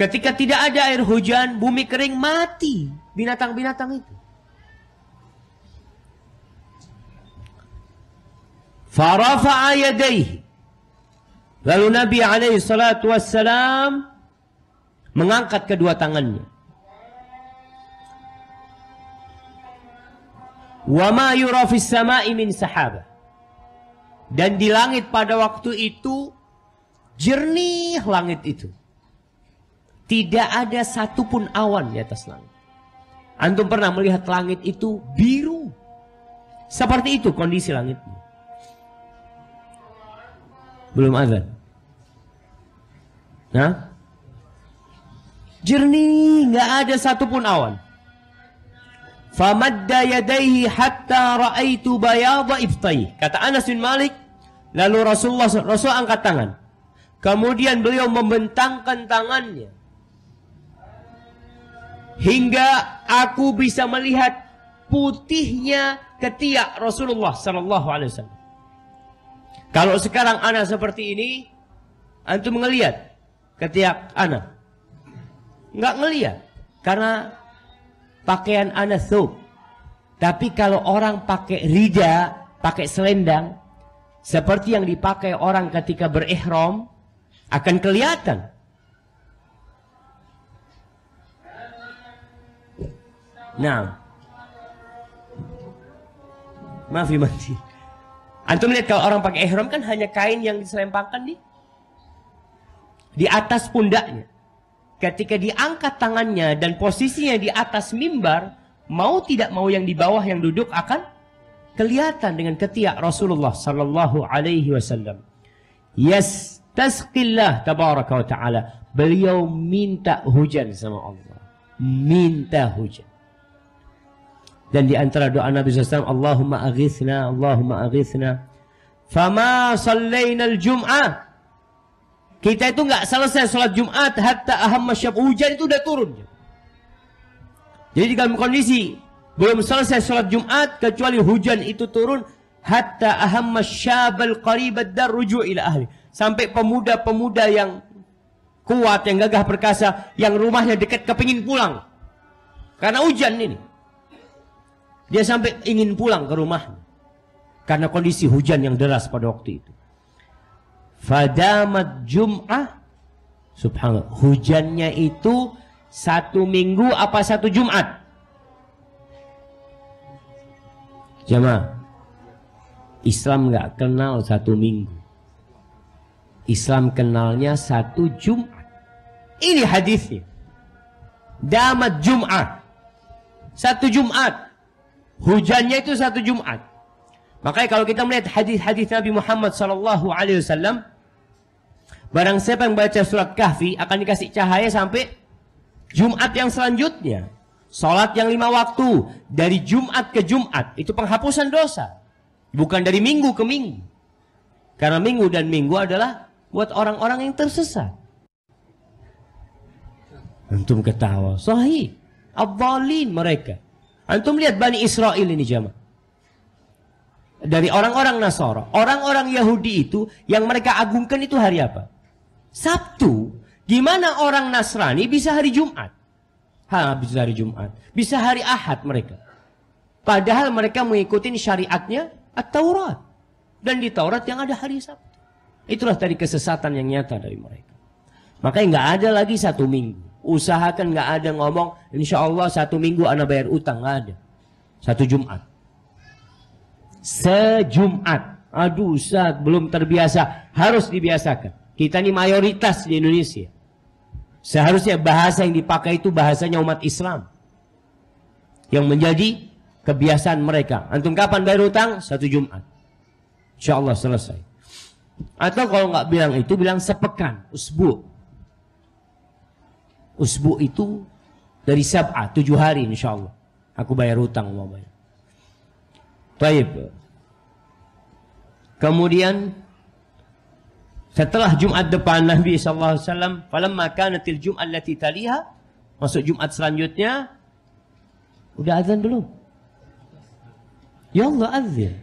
Ketika tidak ada air hujan, bumi kering, mati binatang-binatang itu. Farafa'a yadaihi. Lalu Nabi alaihi salatu wassalam mengangkat kedua tangannya. Wa ma yura fis sama'i sahaba. Dan di langit pada waktu itu jernih langit itu. Tidak ada satupun awan di atas langit. Antum pernah melihat langit itu biru. Seperti itu kondisi langit. Belum ada. Nah, jernih, nggak ada satupun awan. Famadda yadaihi hatta ra'aitu bayadha ibtai. Kata Anas bin Malik, lalu Rasulullah Rasul angkat tangan. Kemudian beliau membentangkan tangannya hingga aku bisa melihat putihnya ketiak Rasulullah sallallahu alaihi wasallam. Kalau sekarang anak seperti ini, antum ngelihat ketiak anak. nggak ngelihat karena pakaian anak sub, Tapi kalau orang pakai rida, pakai selendang, seperti yang dipakai orang ketika berihram, akan kelihatan. Nah. maaf Maafi mati. Antum lihat kalau orang pakai ihram kan hanya kain yang diselempangkan di di atas pundaknya ketika diangkat tangannya dan posisinya di atas mimbar, mau tidak mau yang di bawah yang duduk akan kelihatan dengan ketiak Rasulullah sallallahu alaihi wasallam. Yes, tasqillah tabaraka wa taala. Beliau minta hujan sama Allah. Minta hujan. Dan di antara doa Nabi SAW, Allahumma aghithna, Allahumma aghithna. Fama sallaina al-jum'ah kita itu nggak selesai sholat Jumat hatta aham masyab hujan itu udah turun. Jadi dalam kondisi belum selesai sholat Jumat kecuali hujan itu turun hatta aham masyabal qaribad dar rujuk ila ahli. Sampai pemuda-pemuda yang kuat, yang gagah perkasa, yang rumahnya dekat kepingin pulang. Karena hujan ini. Dia sampai ingin pulang ke rumahnya. Karena kondisi hujan yang deras pada waktu itu. Fadamat Jum'ah. Subhanallah. Hujannya itu satu minggu apa satu Jumat? Jemaah, Islam gak kenal satu minggu. Islam kenalnya satu Jumat. Ini hadisnya. Damat Jumat. Satu Jumat. Hujannya itu satu Jumat. Makanya kalau kita melihat hadis-hadis Nabi Muhammad sallallahu alaihi wasallam, Barang siapa yang baca surat kahfi akan dikasih cahaya sampai Jumat yang selanjutnya. Sholat yang lima waktu. Dari Jumat ke Jumat. Itu penghapusan dosa. Bukan dari minggu ke minggu. Karena minggu dan minggu adalah buat orang-orang yang tersesat. Antum ketawa. Sahih. Abdalin mereka. Antum lihat Bani Israel ini jamaah. Dari orang-orang Nasara. Orang-orang Yahudi itu yang mereka agungkan itu hari apa? Sabtu, gimana orang Nasrani bisa hari Jumat? Ha, bisa hari Jumat. Bisa hari Ahad mereka. Padahal mereka mengikuti syariatnya At-Taurat. Dan di Taurat yang ada hari Sabtu. Itulah tadi kesesatan yang nyata dari mereka. Makanya nggak ada lagi satu minggu. Usahakan nggak ada ngomong, insya Allah satu minggu anak bayar utang. Nggak ada. Satu Jumat. Sejumat. Aduh Ustaz, belum terbiasa. Harus dibiasakan. Kita ini mayoritas di Indonesia. Seharusnya bahasa yang dipakai itu bahasanya umat Islam. Yang menjadi kebiasaan mereka. Antum kapan bayar utang? Satu Jumat. Insya Allah selesai. Atau kalau nggak bilang itu, bilang sepekan, usbu. Usbu itu dari sab'ah, tujuh hari insya Allah. Aku bayar utang umpamanya. Kemudian Setelah Jumaat depan Nabi SAW, falam maka natil Jumaat lati taliha, masuk Jumaat selanjutnya, sudah azan belum? Ya Allah azan.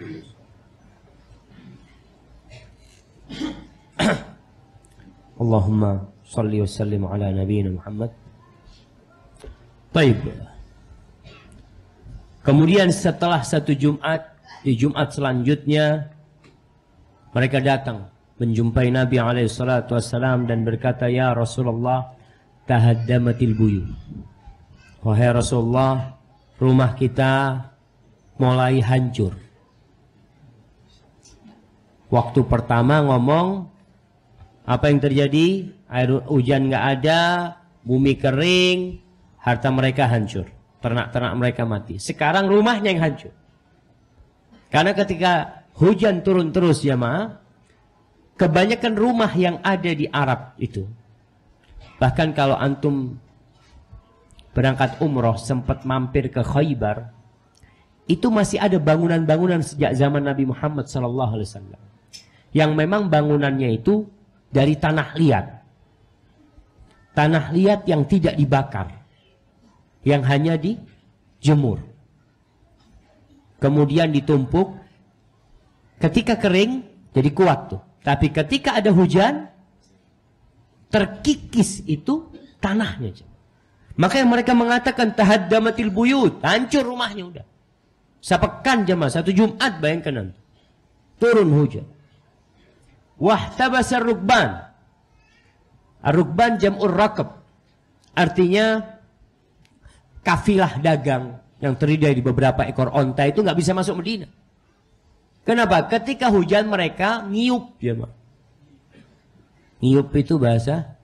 Allahumma salli wa sallim ala nabiyina Muhammad. Baik. Kemudian setelah satu Jumat, di Jumat selanjutnya mereka datang menjumpai Nabi alaihi salatu wasallam dan berkata, "Ya Rasulullah, tahaddamatil buyu." Wahai Rasulullah, rumah kita mulai hancur. Waktu pertama ngomong apa yang terjadi? Air hujan nggak ada, bumi kering, harta mereka hancur, ternak-ternak mereka mati. Sekarang rumahnya yang hancur. Karena ketika hujan turun terus ya jamaah, kebanyakan rumah yang ada di Arab itu. Bahkan kalau antum berangkat umroh sempat mampir ke Khaybar, itu masih ada bangunan-bangunan sejak zaman Nabi Muhammad sallallahu alaihi wasallam yang memang bangunannya itu dari tanah liat. Tanah liat yang tidak dibakar, yang hanya dijemur. Kemudian ditumpuk, ketika kering jadi kuat tuh. Tapi ketika ada hujan, terkikis itu tanahnya. Makanya mereka mengatakan tahaddamatil buyut, hancur rumahnya udah. Sepekan jemaah, satu Jumat bayangkan nanti. Turun hujan wahtabasa rukban. Rukban jam'ur rakab. Artinya kafilah dagang yang terdiri dari beberapa ekor onta itu nggak bisa masuk Medina. Kenapa? Ketika hujan mereka ngiup ya Pak. Ngiup itu bahasa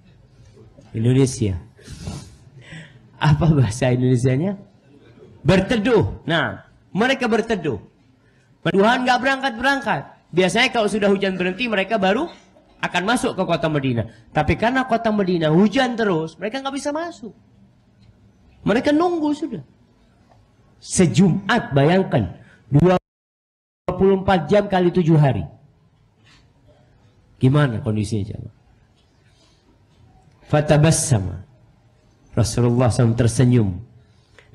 Indonesia. Apa bahasa Indonesianya? Berteduh. Nah, mereka berteduh. Tuhan nggak berangkat berangkat. Biasanya kalau sudah hujan berhenti mereka baru akan masuk ke kota Medina. Tapi karena kota Medina hujan terus, mereka nggak bisa masuk. Mereka nunggu sudah. Sejumat bayangkan 24 jam kali 7 hari. Gimana kondisinya Fatabas sama Rasulullah SAW tersenyum.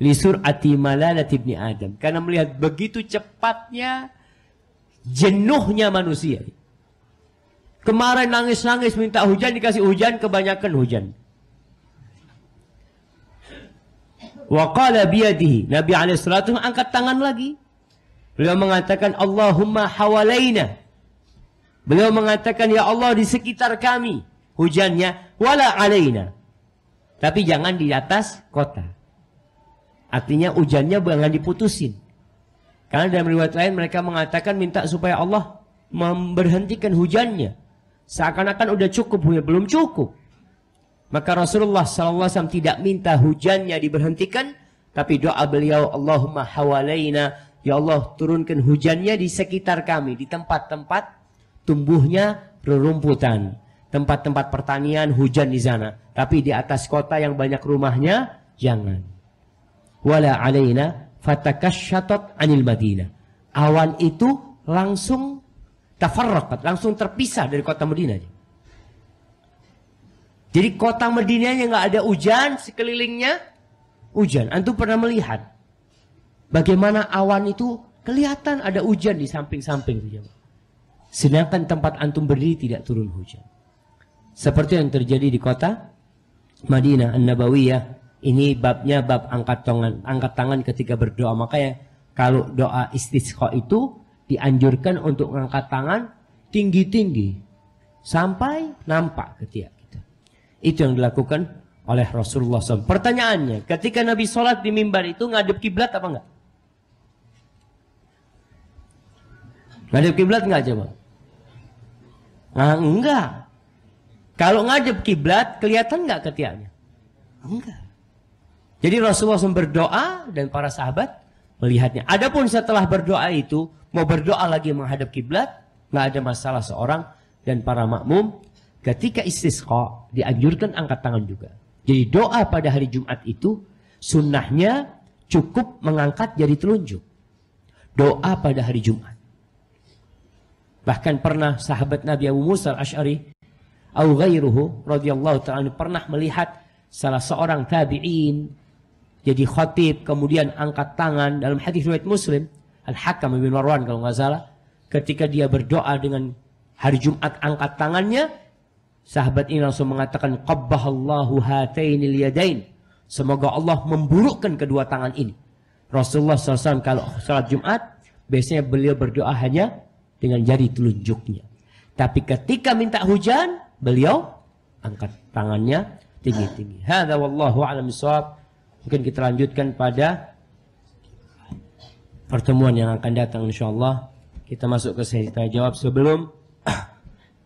Lisur ati malalat ibni Adam. Karena melihat begitu cepatnya jenuhnya manusia. Kemarin nangis-nangis minta hujan dikasih hujan kebanyakan hujan. Wa qala biyadihi. Nabi alaihi angkat tangan lagi. Beliau mengatakan Allahumma hawalaina. Beliau mengatakan ya Allah di sekitar kami hujannya wala alaina. Tapi jangan di atas kota. Artinya hujannya jangan diputusin. Karena dalam riwayat lain mereka mengatakan minta supaya Allah memberhentikan hujannya. Seakan-akan udah cukup, ya belum cukup. Maka Rasulullah SAW tidak minta hujannya diberhentikan, tapi doa beliau Allahumma hawalaina Ya Allah turunkan hujannya di sekitar kami di tempat-tempat tumbuhnya rerumputan tempat-tempat pertanian hujan di sana tapi di atas kota yang banyak rumahnya jangan wala alaina syatot anil Madinah. Awan itu langsung tafarraqat, langsung terpisah dari kota Madinah. Jadi kota Madinah yang nggak ada hujan, sekelilingnya hujan. Antum pernah melihat bagaimana awan itu kelihatan ada hujan di samping-samping. Sedangkan tempat antum berdiri tidak turun hujan. Seperti yang terjadi di kota Madinah An-Nabawiyah ini babnya bab angkat tangan, angkat tangan ketika berdoa. Makanya kalau doa istisqa itu dianjurkan untuk mengangkat tangan tinggi-tinggi sampai nampak ketiak kita. Gitu. Itu yang dilakukan oleh Rasulullah SAW. Pertanyaannya, ketika Nabi sholat di mimbar itu ngadep kiblat apa enggak? Ngadep kiblat enggak coba? Nah, enggak. Kalau ngadep kiblat kelihatan enggak ketiaknya? Enggak. Jadi Rasulullah SAW berdoa dan para sahabat melihatnya. Adapun setelah berdoa itu, mau berdoa lagi menghadap kiblat, nggak ada masalah seorang dan para makmum ketika istisqa dianjurkan angkat tangan juga. Jadi doa pada hari Jumat itu sunnahnya cukup mengangkat jadi telunjuk. Doa pada hari Jumat. Bahkan pernah sahabat Nabi Abu Musa al-Ash'ari au ghairuhu radhiyallahu ta'ala pernah melihat salah seorang tabi'in jadi khatib, kemudian angkat tangan dalam hadis riwayat Muslim, Al-Hakam bin Marwan kalau nggak salah, ketika dia berdoa dengan hari Jumat angkat tangannya, sahabat ini langsung mengatakan qabbahallahu hatainil yadain. Semoga Allah memburukkan kedua tangan ini. Rasulullah SAW kalau sholat Jumat, biasanya beliau berdoa hanya dengan jari telunjuknya. Tapi ketika minta hujan, beliau angkat tangannya tinggi-tinggi. Hada wallahu a'lam bissawab Mungkin kita lanjutkan pada pertemuan yang akan datang insya Allah Kita masuk ke sesi tanya jawab sebelum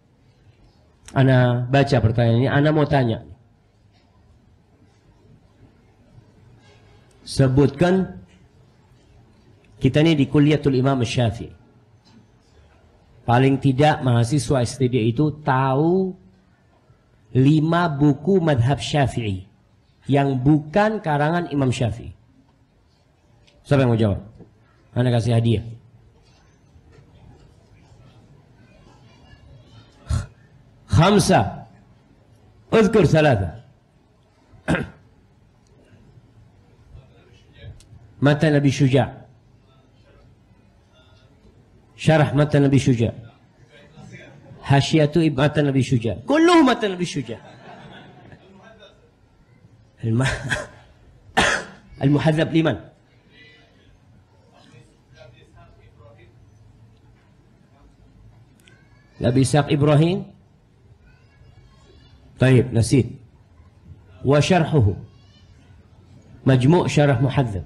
Ana baca pertanyaan ini, Ana mau tanya. Sebutkan kita ini di kuliahul Imam Syafi'i. Paling tidak mahasiswa STD itu tahu lima buku madhab Syafi'i yang bukan karangan Imam Syafi'i. Siapa yang mau jawab? Anda kasih hadiah. Hamsa, Uzkur Salada. Mata Nabi Syuja. Syarah mata Nabi Syuja. Hasyiatu ibn mata Nabi Syuja. Kulluh mata Nabi Syuja. الم... المحذب لمن؟ لأبي إسحاق إبراهيم طيب نسيت وشرحه مجموع شرح محذب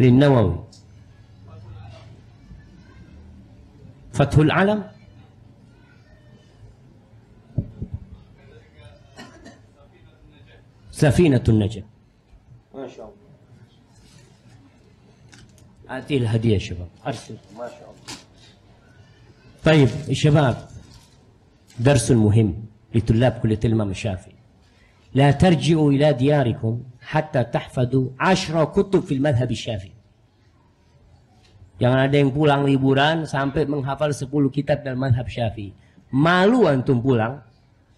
للنووي فتح العلم سفينة النجاة ما شاء الله أعطيه الهدية يا شباب أرسل ما شاء الله طيب الشباب درس مهم لطلاب كلية الإمام الشافعي لا ترجعوا إلى دياركم حتى تحفظوا عشرة كتب في المذهب الشافعي Jangan ada yang pulang liburan sampai menghafal 10 kitab dalam madhab syafi'i. Malu antum pulang,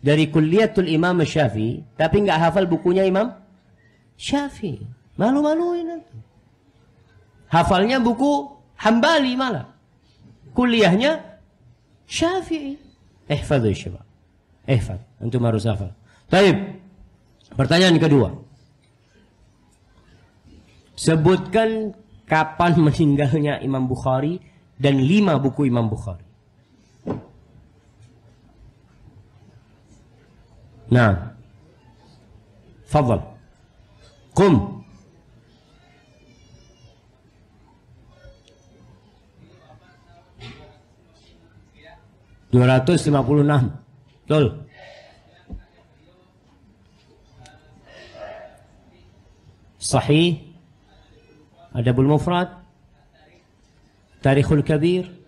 dari kuliatul Imam Syafi'i tapi nggak hafal bukunya Imam Syafi'i. Malu-maluin itu. Hafalnya buku Hambali malah. Kuliahnya Syafi'i. Ihfadhu ya syabab. Ihfad. Antum harus hafal. Baik. Pertanyaan kedua. Sebutkan kapan meninggalnya Imam Bukhari dan lima buku Imam Bukhari. نعم تفضل قم دو ratus lima puluh نعم دول صحيح أدب المفرد تاريخ الكبير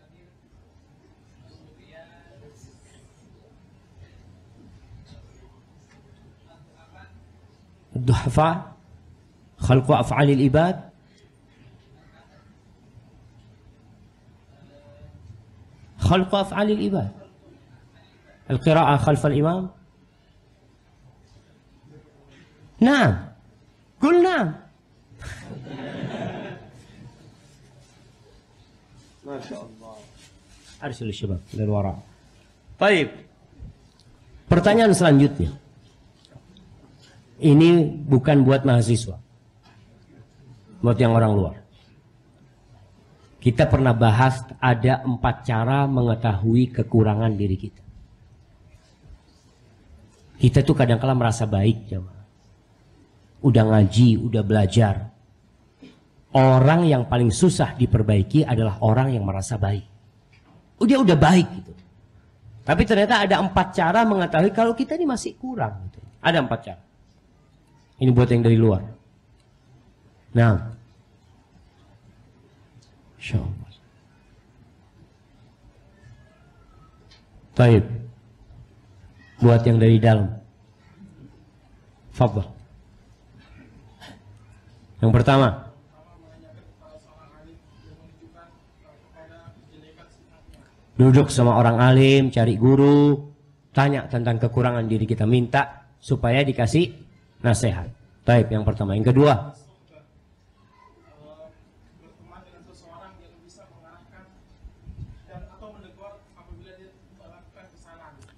الدحفاء خلق أفعال العباد خلق أفعال العباد القراءة خلف الإمام نعم قل نعم ما شاء الله أرسل الشباب للوراء طيب pertanyaan selanjutnya Ini bukan buat mahasiswa. Buat yang orang luar. Kita pernah bahas ada empat cara mengetahui kekurangan diri kita. Kita tuh kadang kala merasa baik, jemaah. Udah ngaji, udah belajar. Orang yang paling susah diperbaiki adalah orang yang merasa baik. Oh, dia udah baik gitu. Tapi ternyata ada empat cara mengetahui kalau kita ini masih kurang. Gitu. Ada empat cara. Ini buat yang dari luar. Nah. InsyaAllah. Taib. Buat yang dari dalam. Fadl. Yang pertama. Duduk sama orang alim, cari guru, tanya tentang kekurangan diri kita, minta supaya dikasih nasihat. Baik, yang pertama. Yang kedua,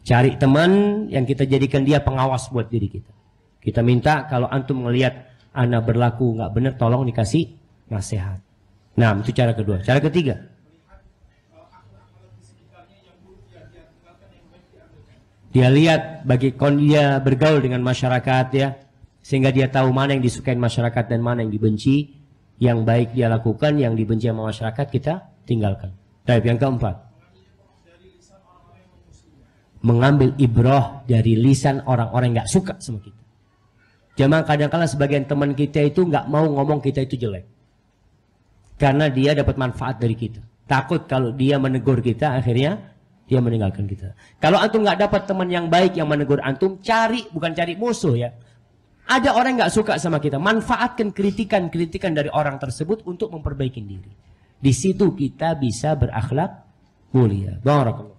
cari teman yang kita jadikan dia pengawas buat diri kita. Kita minta kalau antum melihat anak berlaku nggak benar, tolong dikasih nasihat. Nah, itu cara kedua. Cara ketiga. Dia lihat bagi kon dia bergaul dengan masyarakat ya, sehingga dia tahu mana yang disukai masyarakat dan mana yang dibenci yang baik dia lakukan yang dibenci sama masyarakat kita tinggalkan Taib yang keempat mengambil ibroh dari lisan orang-orang yang gak suka sama kita Jemaah kadang-kala sebagian teman kita itu gak mau ngomong kita itu jelek. Karena dia dapat manfaat dari kita. Takut kalau dia menegur kita akhirnya dia meninggalkan kita. Kalau antum gak dapat teman yang baik yang menegur antum, cari bukan cari musuh ya. Ada orang yang nggak suka sama kita, manfaatkan kritikan-kritikan dari orang tersebut untuk memperbaiki diri. Di situ kita bisa berakhlak mulia. Barakallah.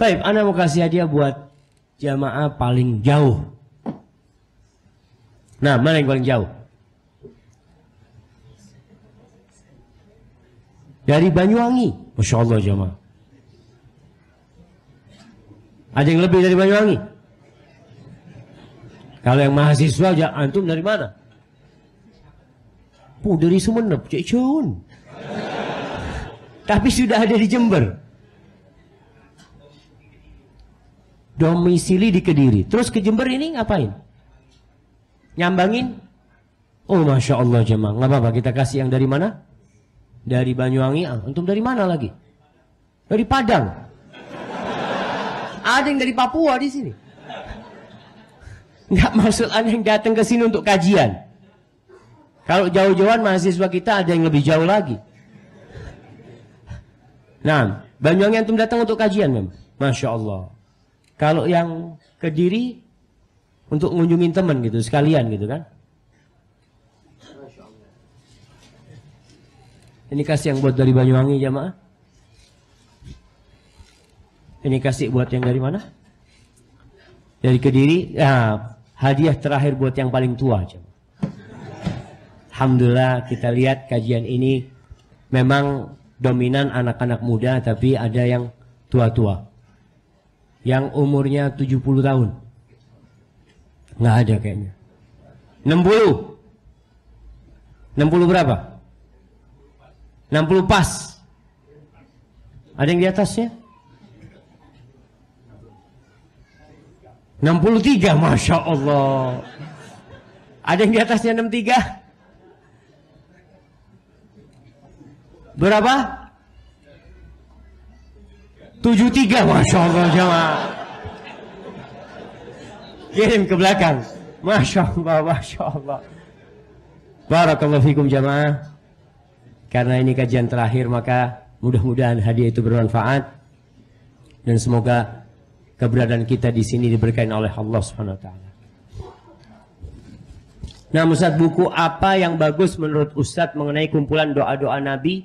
Taib, Anda mau kasih hadiah buat jamaah paling jauh. Nah, mana yang paling jauh? dari Banyuwangi. Masya Allah jemaah. Ada yang lebih dari Banyuwangi? Kalau yang mahasiswa ya, antum dari mana? Pu dari Sumeneb, Cek Tapi sudah ada di Jember. Domisili di Kediri. Terus ke Jember ini ngapain? Nyambangin? Oh Masya Allah jemaah. Nggak apa-apa kita kasih yang dari mana? Dari Banyuwangi, ah, antum dari mana lagi? Dari Padang. Ada yang dari Papua di sini. Nggak maksud ada yang datang ke sini untuk kajian. Kalau jauh-jauhan mahasiswa kita ada yang lebih jauh lagi. Nah, Banyuwangi antum datang untuk kajian mem? Masya Allah. Kalau yang Kediri untuk ngunjungin teman gitu sekalian gitu kan. Ini kasih yang buat dari Banyuwangi jamaah. Ini kasih buat yang dari mana? Dari Kediri. Nah, hadiah terakhir buat yang paling tua jamaah. Alhamdulillah kita lihat kajian ini memang dominan anak-anak muda tapi ada yang tua-tua. Yang umurnya 70 tahun. Nggak ada kayaknya. 60. 60 berapa? 60 pas. Ada yang di atasnya? 63, Masya Allah. Ada yang di atasnya 63? Berapa? 73, Masya Allah, jemaah. Kirim ke belakang. Masya Allah, Masya Allah. Barakallahu fikum jamaah. Karena ini kajian terakhir maka mudah-mudahan hadiah itu bermanfaat dan semoga keberadaan kita di sini diberkahi oleh Allah Subhanahu wa taala. Nah, Ustaz buku apa yang bagus menurut Ustaz mengenai kumpulan doa-doa Nabi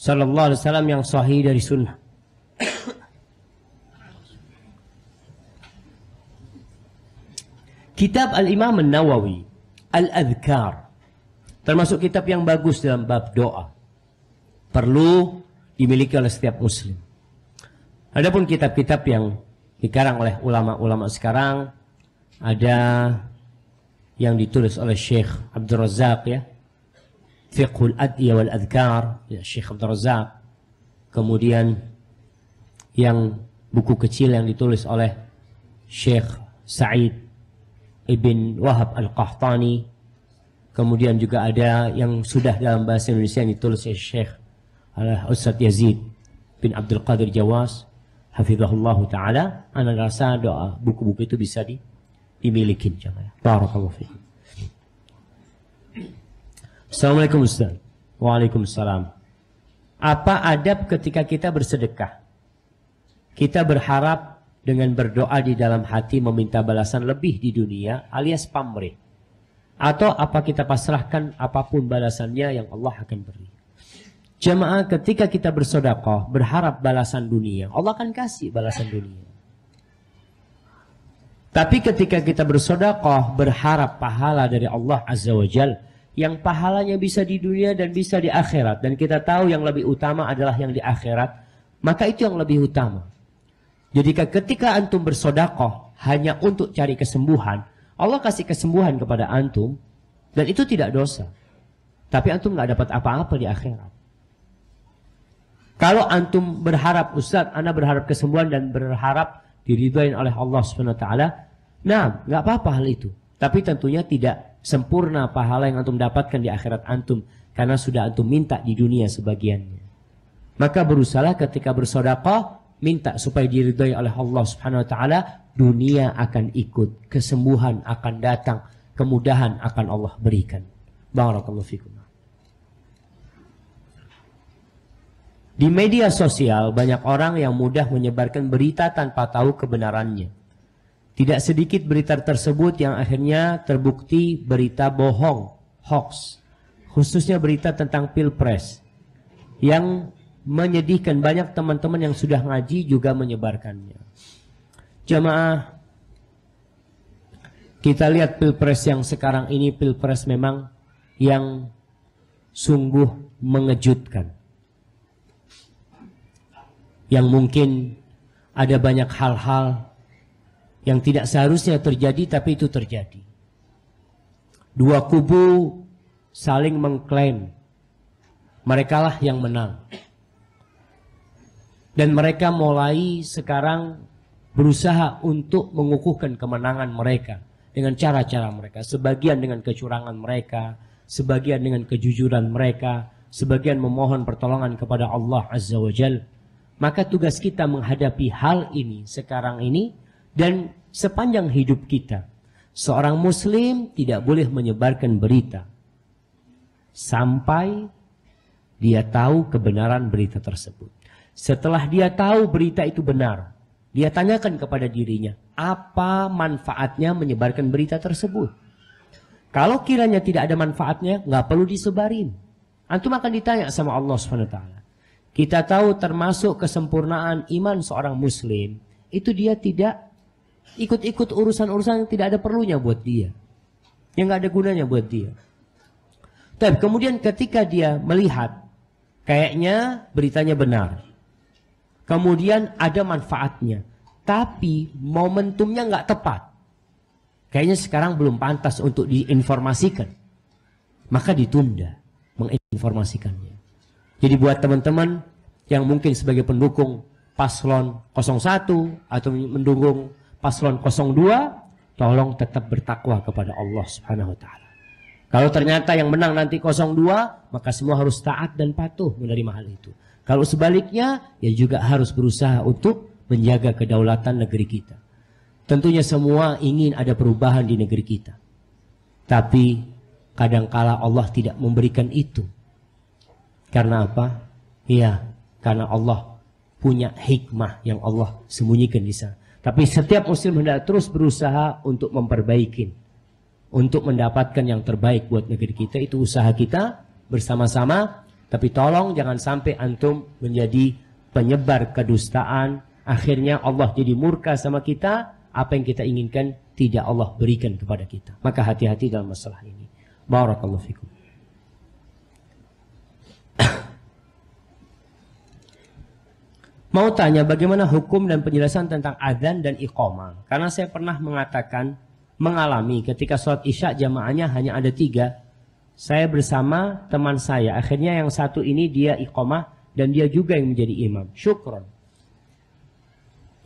sallallahu alaihi wasallam yang sahih dari sunnah? Kitab Al-Imam An-Nawawi Al-Adhkar Termasuk kitab yang bagus dalam bab doa. Perlu dimiliki oleh setiap muslim. Adapun kitab-kitab yang dikarang oleh ulama-ulama sekarang ada yang ditulis oleh Syekh Abdul Razak ya Fiqhul Adiyah wal Adhkar ya, Syekh Abdul Razak kemudian yang buku kecil yang ditulis oleh Syekh Sa'id Ibn Wahab Al-Qahtani Kemudian juga ada yang sudah dalam bahasa Indonesia yang ditulis oleh Syekh oleh Ustaz Yazid bin Abdul Qadir Jawas hafizahullah taala ana rasa doa buku-buku itu bisa di dimiliki jemaah barakallahu fiik Assalamualaikum Ustaz Waalaikumsalam apa adab ketika kita bersedekah kita berharap dengan berdoa di dalam hati meminta balasan lebih di dunia alias pamrih atau apa kita pasrahkan apapun balasannya yang Allah akan beri. jemaah ketika kita bersodakoh berharap balasan dunia, Allah akan kasih balasan dunia. Tapi ketika kita bersodakoh berharap pahala dari Allah Azza wa Jal, yang pahalanya bisa di dunia dan bisa di akhirat, dan kita tahu yang lebih utama adalah yang di akhirat, maka itu yang lebih utama. Jadi ketika antum bersodakoh hanya untuk cari kesembuhan, Allah kasih kesembuhan kepada antum dan itu tidak dosa. Tapi antum nggak dapat apa-apa di akhirat. Kalau antum berharap Ustaz, anda berharap kesembuhan dan berharap diridhoin oleh Allah Subhanahu wa taala, nah, nggak apa-apa hal itu. Tapi tentunya tidak sempurna pahala yang antum dapatkan di akhirat antum karena sudah antum minta di dunia sebagiannya. Maka berusaha ketika bersodakoh minta supaya diridhai oleh Allah Subhanahu wa taala dunia akan ikut, kesembuhan akan datang, kemudahan akan Allah berikan. Barakallahu fikum. Di media sosial banyak orang yang mudah menyebarkan berita tanpa tahu kebenarannya. Tidak sedikit berita tersebut yang akhirnya terbukti berita bohong, hoax. Khususnya berita tentang pilpres. Yang menyedihkan banyak teman-teman yang sudah ngaji juga menyebarkannya. Jamaah, kita lihat pilpres yang sekarang ini pilpres memang yang sungguh mengejutkan. Yang mungkin ada banyak hal-hal yang tidak seharusnya terjadi tapi itu terjadi. Dua kubu saling mengklaim merekalah yang menang. Dan mereka mulai sekarang berusaha untuk mengukuhkan kemenangan mereka dengan cara-cara mereka, sebagian dengan kecurangan mereka, sebagian dengan kejujuran mereka, sebagian memohon pertolongan kepada Allah Azza wa Jal. Maka tugas kita menghadapi hal ini sekarang ini dan sepanjang hidup kita. Seorang muslim tidak boleh menyebarkan berita sampai dia tahu kebenaran berita tersebut. Setelah dia tahu berita itu benar, dia tanyakan kepada dirinya, apa manfaatnya menyebarkan berita tersebut? Kalau kiranya tidak ada manfaatnya, nggak perlu disebarin. Antum akan ditanya sama Allah SWT. Kita tahu termasuk kesempurnaan iman seorang muslim, itu dia tidak ikut-ikut urusan-urusan yang tidak ada perlunya buat dia. Yang nggak ada gunanya buat dia. Tapi kemudian ketika dia melihat, kayaknya beritanya benar kemudian ada manfaatnya, tapi momentumnya nggak tepat. Kayaknya sekarang belum pantas untuk diinformasikan. Maka ditunda menginformasikannya. Jadi buat teman-teman yang mungkin sebagai pendukung paslon 01 atau mendukung paslon 02, tolong tetap bertakwa kepada Allah Subhanahu wa taala. Kalau ternyata yang menang nanti 02, maka semua harus taat dan patuh menerima hal itu. Kalau sebaliknya, ya juga harus berusaha untuk menjaga kedaulatan negeri kita. Tentunya semua ingin ada perubahan di negeri kita. Tapi kadangkala Allah tidak memberikan itu. Karena apa? Ya karena Allah punya hikmah yang Allah sembunyikan di sana. Tapi setiap muslim hendak terus berusaha untuk memperbaiki, untuk mendapatkan yang terbaik buat negeri kita. Itu usaha kita bersama-sama tapi tolong jangan sampai antum menjadi penyebar kedustaan. Akhirnya Allah jadi murka sama kita. Apa yang kita inginkan tidak Allah berikan kepada kita. Maka hati-hati dalam masalah ini. Barakallahu fikum. Mau tanya bagaimana hukum dan penjelasan tentang adzan dan iqamah? Karena saya pernah mengatakan mengalami ketika sholat isya jamaahnya hanya ada tiga, saya bersama teman saya. Akhirnya yang satu ini dia iqamah dan dia juga yang menjadi imam. Syukron.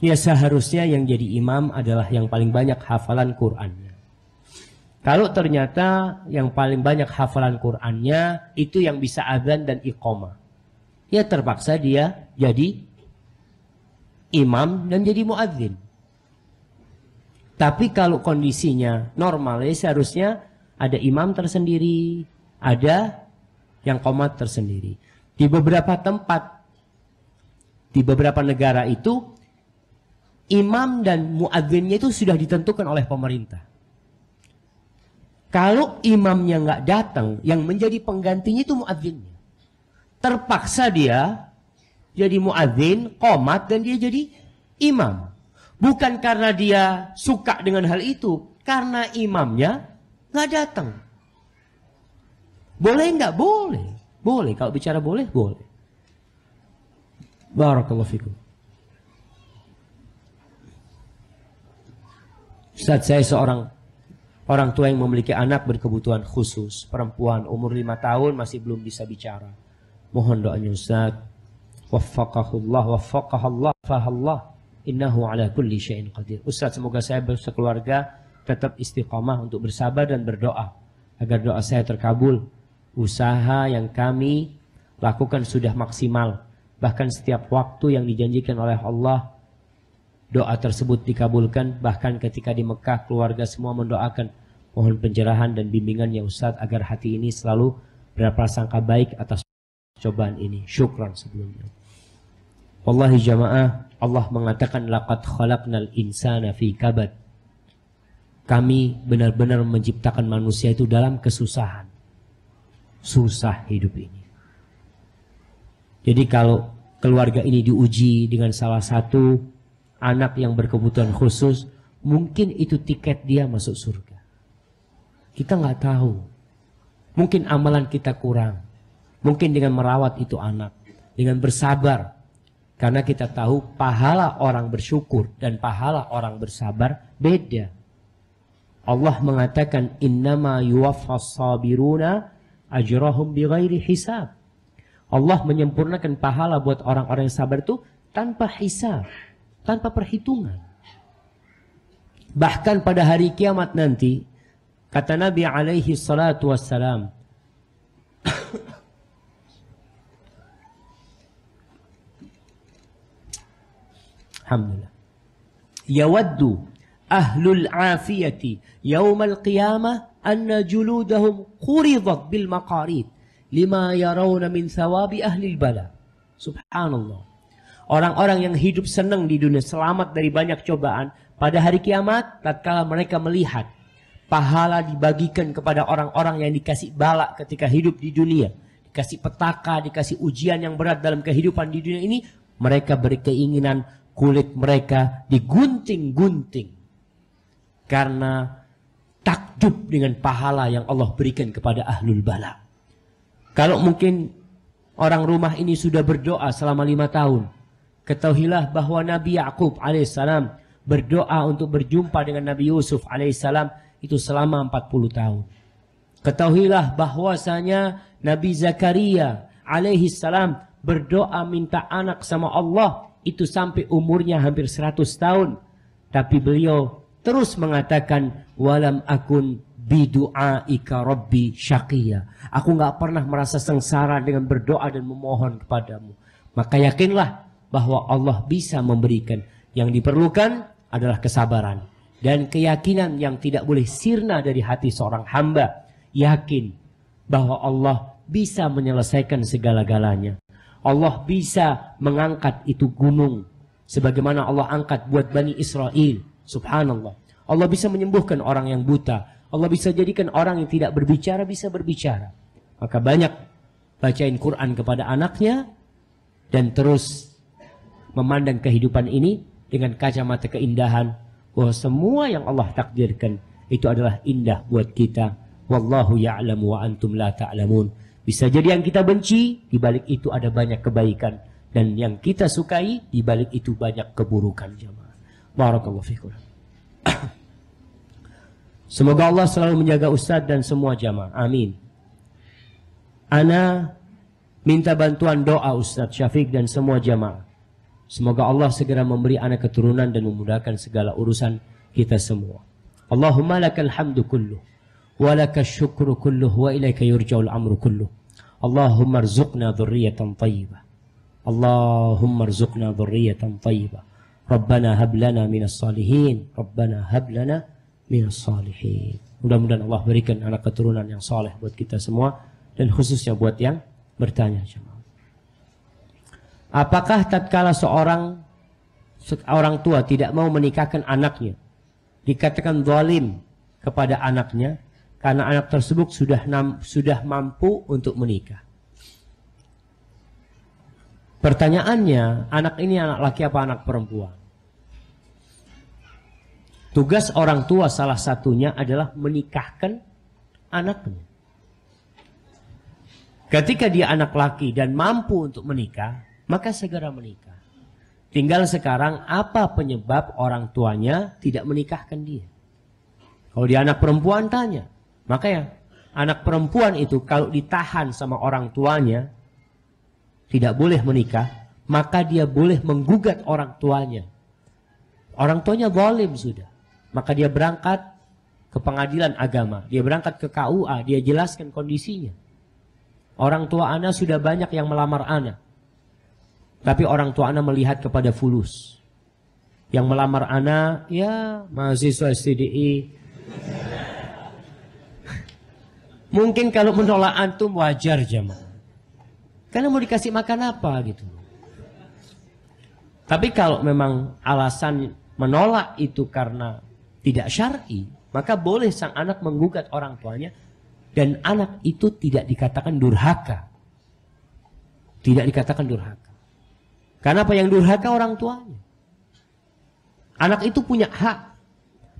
Ya seharusnya yang jadi imam adalah yang paling banyak hafalan Qur'annya. Kalau ternyata yang paling banyak hafalan Qur'annya itu yang bisa adzan dan iqamah. Ya terpaksa dia jadi imam dan jadi muadzin. Tapi kalau kondisinya normal, ya seharusnya ada imam tersendiri, ada yang komat tersendiri. Di beberapa tempat, di beberapa negara itu, imam dan muadzinnya itu sudah ditentukan oleh pemerintah. Kalau imamnya nggak datang, yang menjadi penggantinya itu muadzinnya. Terpaksa dia jadi muadzin, komat, dan dia jadi imam. Bukan karena dia suka dengan hal itu, karena imamnya nggak datang. Boleh nggak? Boleh. Boleh. Kalau bicara boleh, boleh. Barakallahu fikum. Ustaz saya seorang orang tua yang memiliki anak berkebutuhan khusus, perempuan umur lima tahun masih belum bisa bicara. Mohon doanya Ustaz. Waffaqahullah waffaqahallah fahallah innahu ala kulli syai'in qadir. Ustaz semoga saya bersekeluarga tetap istiqomah untuk bersabar dan berdoa agar doa saya terkabul. Usaha yang kami lakukan sudah maksimal. Bahkan setiap waktu yang dijanjikan oleh Allah, doa tersebut dikabulkan. Bahkan ketika di Mekah, keluarga semua mendoakan mohon pencerahan dan bimbingan ya Ustaz agar hati ini selalu berprasangka baik atas cobaan ini. Syukran sebelumnya. Wallahi jamaah, Allah mengatakan laqad khalaqnal insana fi kabad kami benar-benar menciptakan manusia itu dalam kesusahan. Susah hidup ini. Jadi kalau keluarga ini diuji dengan salah satu anak yang berkebutuhan khusus, mungkin itu tiket dia masuk surga. Kita nggak tahu. Mungkin amalan kita kurang. Mungkin dengan merawat itu anak, dengan bersabar, karena kita tahu pahala orang bersyukur dan pahala orang bersabar beda. Allah mengatakan innama yuwaffas sabiruna ajrahum bighairi hisab. Allah menyempurnakan pahala buat orang-orang yang sabar itu tanpa hisab, tanpa perhitungan. Bahkan pada hari kiamat nanti, kata Nabi alaihi salatu wassalam, Alhamdulillah. Yawaddu ahlul afiyati yaumal qiyamah anna juludahum quridat bil maqarid lima yarawna min thawabi ahlil bala subhanallah orang-orang yang hidup senang di dunia selamat dari banyak cobaan pada hari kiamat tatkala mereka melihat pahala dibagikan kepada orang-orang yang dikasih balak ketika hidup di dunia dikasih petaka, dikasih ujian yang berat dalam kehidupan di dunia ini, mereka berkeinginan kulit mereka digunting-gunting karena takjub dengan pahala yang Allah berikan kepada ahlul bala. Kalau mungkin orang rumah ini sudah berdoa selama lima tahun, ketahuilah bahwa Nabi Yakub alaihissalam berdoa untuk berjumpa dengan Nabi Yusuf alaihissalam itu selama 40 tahun. Ketahuilah bahwasanya Nabi Zakaria alaihissalam berdoa minta anak sama Allah itu sampai umurnya hampir 100 tahun. Tapi beliau terus mengatakan walam akun bidu'aika rabbi syaqiyya. Aku nggak pernah merasa sengsara dengan berdoa dan memohon kepadamu. Maka yakinlah bahwa Allah bisa memberikan. Yang diperlukan adalah kesabaran dan keyakinan yang tidak boleh sirna dari hati seorang hamba. Yakin bahwa Allah bisa menyelesaikan segala-galanya. Allah bisa mengangkat itu gunung sebagaimana Allah angkat buat Bani Israel Subhanallah. Allah bisa menyembuhkan orang yang buta. Allah bisa jadikan orang yang tidak berbicara bisa berbicara. Maka banyak bacain Quran kepada anaknya dan terus memandang kehidupan ini dengan kacamata keindahan bahwa semua yang Allah takdirkan itu adalah indah buat kita. Wallahu ya'lamu wa antum la ta'lamun. bisa jadi yang kita benci, di balik itu ada banyak kebaikan. Dan yang kita sukai, di balik itu banyak keburukan jemaah. Barakallahu fikum. Semoga Allah selalu menjaga Ustadz dan semua jamaah. Amin. Ana minta bantuan doa Ustadz Syafiq dan semua jamaah. Semoga Allah segera memberi anak keturunan dan memudahkan segala urusan kita semua. Allahumma lakal hamdu kulluh. ولك الشكر wa وإليك yurjaul amru كله اللهم ارزقنا ذرية طيبة اللهم ارزقنا ذرية طيبة Rabbana hablana minas salihin. Rabbana hablana minas salihin. Mudah-mudahan Allah berikan anak keturunan yang saleh buat kita semua dan khususnya buat yang bertanya. Apakah tatkala seorang orang tua tidak mau menikahkan anaknya dikatakan zalim kepada anaknya karena anak tersebut sudah nam, sudah mampu untuk menikah. Pertanyaannya, anak ini anak laki apa anak perempuan? Tugas orang tua salah satunya adalah menikahkan anaknya. Ketika dia anak laki dan mampu untuk menikah, maka segera menikah. Tinggal sekarang apa penyebab orang tuanya tidak menikahkan dia. Kalau dia anak perempuan tanya, maka ya anak perempuan itu kalau ditahan sama orang tuanya, tidak boleh menikah, maka dia boleh menggugat orang tuanya. Orang tuanya zalim sudah. Maka dia berangkat ke pengadilan agama. Dia berangkat ke KUA, dia jelaskan kondisinya. Orang tua Ana sudah banyak yang melamar Ana. Tapi orang tua Ana melihat kepada fulus. Yang melamar Ana, ya mahasiswa STDI. Mungkin kalau menolak antum wajar jemaah. Karena mau dikasih makan apa gitu. Tapi kalau memang alasan menolak itu karena tidak syar'i, maka boleh sang anak menggugat orang tuanya dan anak itu tidak dikatakan durhaka. Tidak dikatakan durhaka. Karena apa yang durhaka orang tuanya. Anak itu punya hak.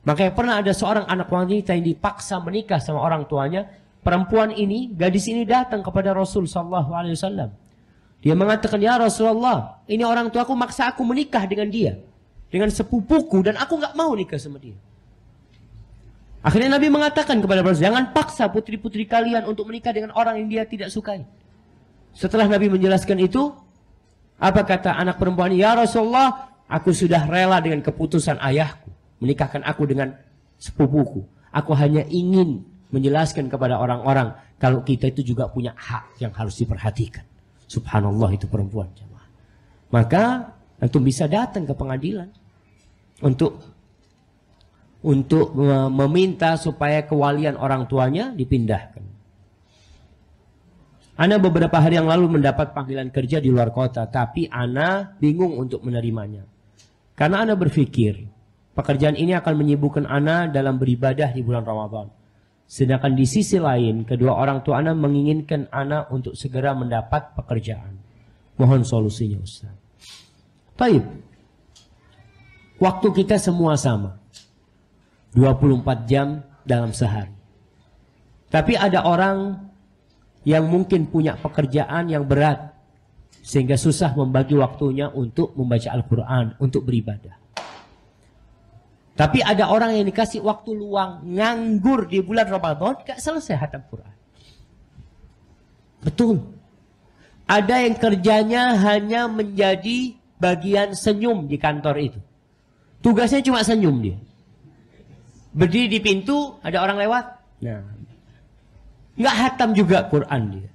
Makanya pernah ada seorang anak wanita yang dipaksa menikah sama orang tuanya perempuan ini, gadis ini datang kepada Rasul sallallahu alaihi wasallam. Dia mengatakan, "Ya Rasulullah, ini orang tuaku maksa aku menikah dengan dia, dengan sepupuku dan aku nggak mau nikah sama dia." Akhirnya Nabi mengatakan kepada Rasul, "Jangan paksa putri-putri kalian untuk menikah dengan orang yang dia tidak sukai." Setelah Nabi menjelaskan itu, apa kata anak perempuan, "Ya Rasulullah, aku sudah rela dengan keputusan ayahku, menikahkan aku dengan sepupuku. Aku hanya ingin menjelaskan kepada orang-orang kalau kita itu juga punya hak yang harus diperhatikan. Subhanallah itu perempuan jemaah. Maka tentu bisa datang ke pengadilan untuk untuk meminta supaya kewalian orang tuanya dipindahkan. Ana beberapa hari yang lalu mendapat panggilan kerja di luar kota, tapi Ana bingung untuk menerimanya. Karena Ana berpikir, pekerjaan ini akan menyibukkan Ana dalam beribadah di bulan Ramadan. Sedangkan di sisi lain, kedua orang tua anak menginginkan anak untuk segera mendapat pekerjaan. Mohon solusinya Ustaz. Baik. Waktu kita semua sama. 24 jam dalam sehari. Tapi ada orang yang mungkin punya pekerjaan yang berat sehingga susah membagi waktunya untuk membaca Al-Qur'an, untuk beribadah. Tapi ada orang yang dikasih waktu luang nganggur di bulan Ramadan gak selesai hatam Quran. Betul. Ada yang kerjanya hanya menjadi bagian senyum di kantor itu. Tugasnya cuma senyum dia. Berdiri di pintu, ada orang lewat. Nah. Nggak hatam juga Quran dia.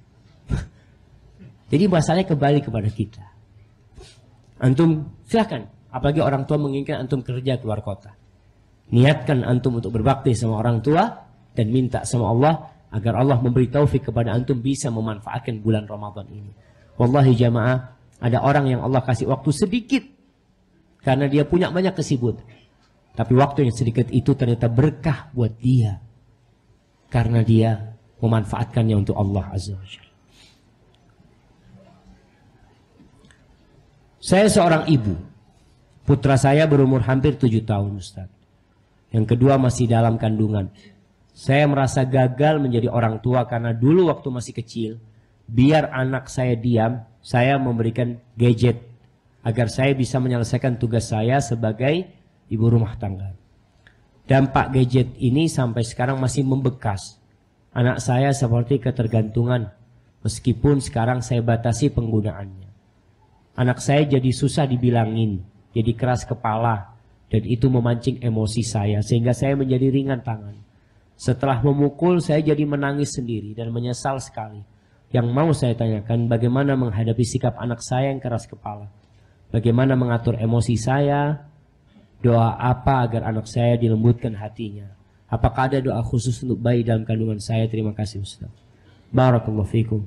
Jadi masalahnya kembali kepada kita. Antum silahkan. Apalagi orang tua menginginkan antum kerja keluar kota niatkan antum untuk berbakti sama orang tua dan minta sama Allah agar Allah memberi taufik kepada antum bisa memanfaatkan bulan Ramadan ini. Wallahi jamaah, ada orang yang Allah kasih waktu sedikit karena dia punya banyak kesibukan. Tapi waktu yang sedikit itu ternyata berkah buat dia karena dia memanfaatkannya untuk Allah Azza wa Jalla. Saya seorang ibu. Putra saya berumur hampir tujuh tahun, Ustaz. Yang kedua masih dalam kandungan. Saya merasa gagal menjadi orang tua karena dulu waktu masih kecil, biar anak saya diam, saya memberikan gadget agar saya bisa menyelesaikan tugas saya sebagai ibu rumah tangga. Dampak gadget ini sampai sekarang masih membekas. Anak saya seperti ketergantungan meskipun sekarang saya batasi penggunaannya. Anak saya jadi susah dibilangin, jadi keras kepala, dan itu memancing emosi saya sehingga saya menjadi ringan tangan. Setelah memukul saya jadi menangis sendiri dan menyesal sekali. Yang mau saya tanyakan bagaimana menghadapi sikap anak saya yang keras kepala. Bagaimana mengatur emosi saya, doa apa agar anak saya dilembutkan hatinya. Apakah ada doa khusus untuk bayi dalam kandungan saya? Terima kasih Ustaz. Barakallahu fikum.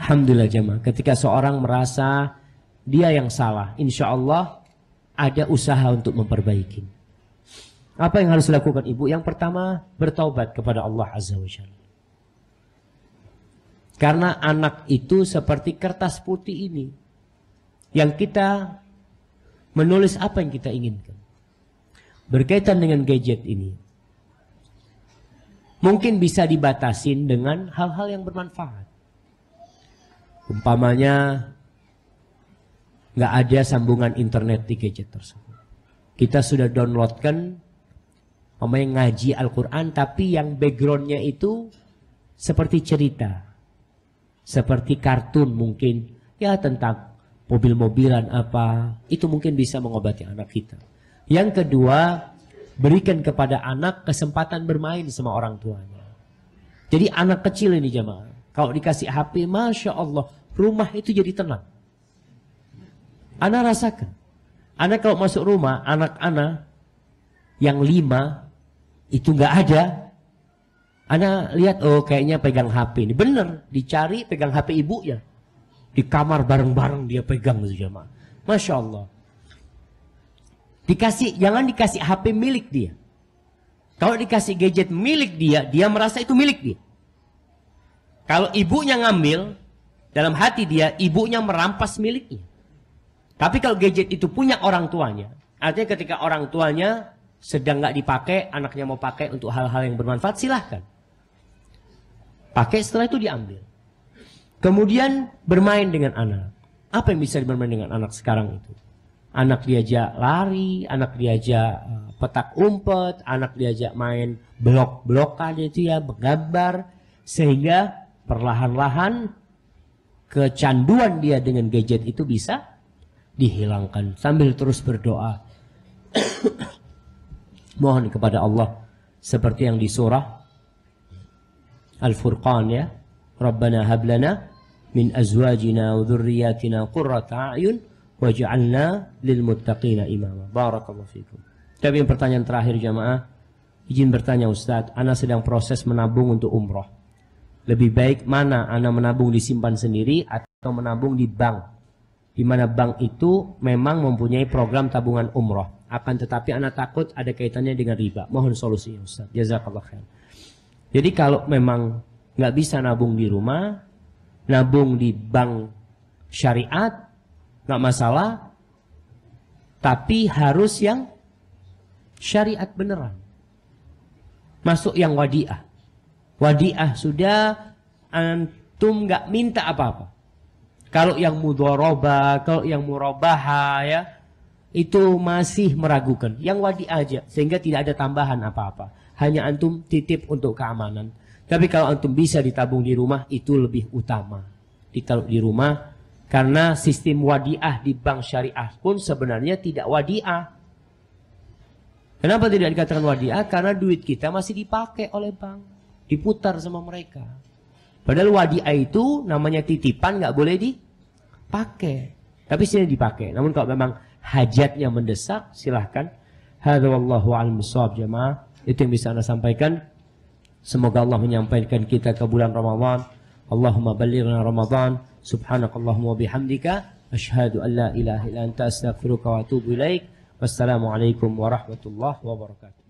Alhamdulillah jemaah. Ketika seorang merasa dia yang salah, insya Allah ada usaha untuk memperbaiki. Apa yang harus dilakukan ibu? Yang pertama, bertaubat kepada Allah Azza wa Jalla. Karena anak itu seperti kertas putih ini. Yang kita menulis apa yang kita inginkan. Berkaitan dengan gadget ini. Mungkin bisa dibatasin dengan hal-hal yang bermanfaat. Umpamanya nggak ada sambungan internet di gadget tersebut. Kita sudah downloadkan yang ngaji Al-Quran tapi yang backgroundnya itu seperti cerita. Seperti kartun mungkin ya tentang mobil-mobilan apa. Itu mungkin bisa mengobati anak kita. Yang kedua, berikan kepada anak kesempatan bermain sama orang tuanya. Jadi anak kecil ini jemaah. Kalau dikasih HP, Masya Allah, rumah itu jadi tenang. Anak rasakan. Anak kalau masuk rumah, anak-anak yang lima itu nggak ada. Anak lihat, oh kayaknya pegang HP ini. Bener, dicari pegang HP ibunya. Di kamar bareng-bareng dia pegang itu jamaah. Masya Allah. Dikasih, jangan dikasih HP milik dia. Kalau dikasih gadget milik dia, dia merasa itu milik dia. Kalau ibunya ngambil, dalam hati dia, ibunya merampas miliknya. Tapi kalau gadget itu punya orang tuanya, artinya ketika orang tuanya sedang nggak dipakai, anaknya mau pakai untuk hal-hal yang bermanfaat, silahkan. Pakai setelah itu diambil. Kemudian bermain dengan anak. Apa yang bisa bermain dengan anak sekarang itu? Anak diajak lari, anak diajak eh, petak umpet, anak diajak main blok-blokan itu ya, bergambar. Sehingga perlahan-lahan kecanduan dia dengan gadget itu bisa dihilangkan sambil terus berdoa mohon kepada Allah seperti yang di surah Al-Furqan ya Rabbana hablana min azwajina wa dhurriyyatina qurrata a'yun waj'alna lil muttaqina imama barakallahu fikum tapi yang pertanyaan terakhir jamaah izin bertanya Ustaz Ana sedang proses menabung untuk umroh lebih baik mana Ana menabung disimpan sendiri atau menabung di bank di mana bank itu memang mempunyai program tabungan umroh. Akan tetapi anak takut ada kaitannya dengan riba. Mohon solusinya Ustaz. Jazakallah khair. Jadi kalau memang nggak bisa nabung di rumah, nabung di bank syariat, nggak masalah. Tapi harus yang syariat beneran. Masuk yang wadiah. Wadiah sudah antum nggak minta apa-apa. Kalau yang mudoroba, kalau yang murabaha ya, itu masih meragukan. Yang wadi aja sehingga tidak ada tambahan apa-apa. Hanya antum titip untuk keamanan. Tapi kalau antum bisa ditabung di rumah itu lebih utama. Ditaruh di rumah karena sistem wadiah di bank syariah pun sebenarnya tidak wadiah. Kenapa tidak dikatakan wadiah? Karena duit kita masih dipakai oleh bank, diputar sama mereka. Padahal wadiah itu namanya titipan nggak boleh di pakai. Tapi sini dipakai. Namun kalau memang hajatnya mendesak, silahkan. Hadza wallahu alam jamaah. Itu yang bisa Anda sampaikan. Semoga Allah menyampaikan kita ke bulan Ramadhan Allahumma balighna Ramadhan Subhanakallahumma bihamdika. Ashhadu an la ilaha illa anta astaghfiruka wa atubu ilaik. Wassalamualaikum warahmatullahi wabarakatuh.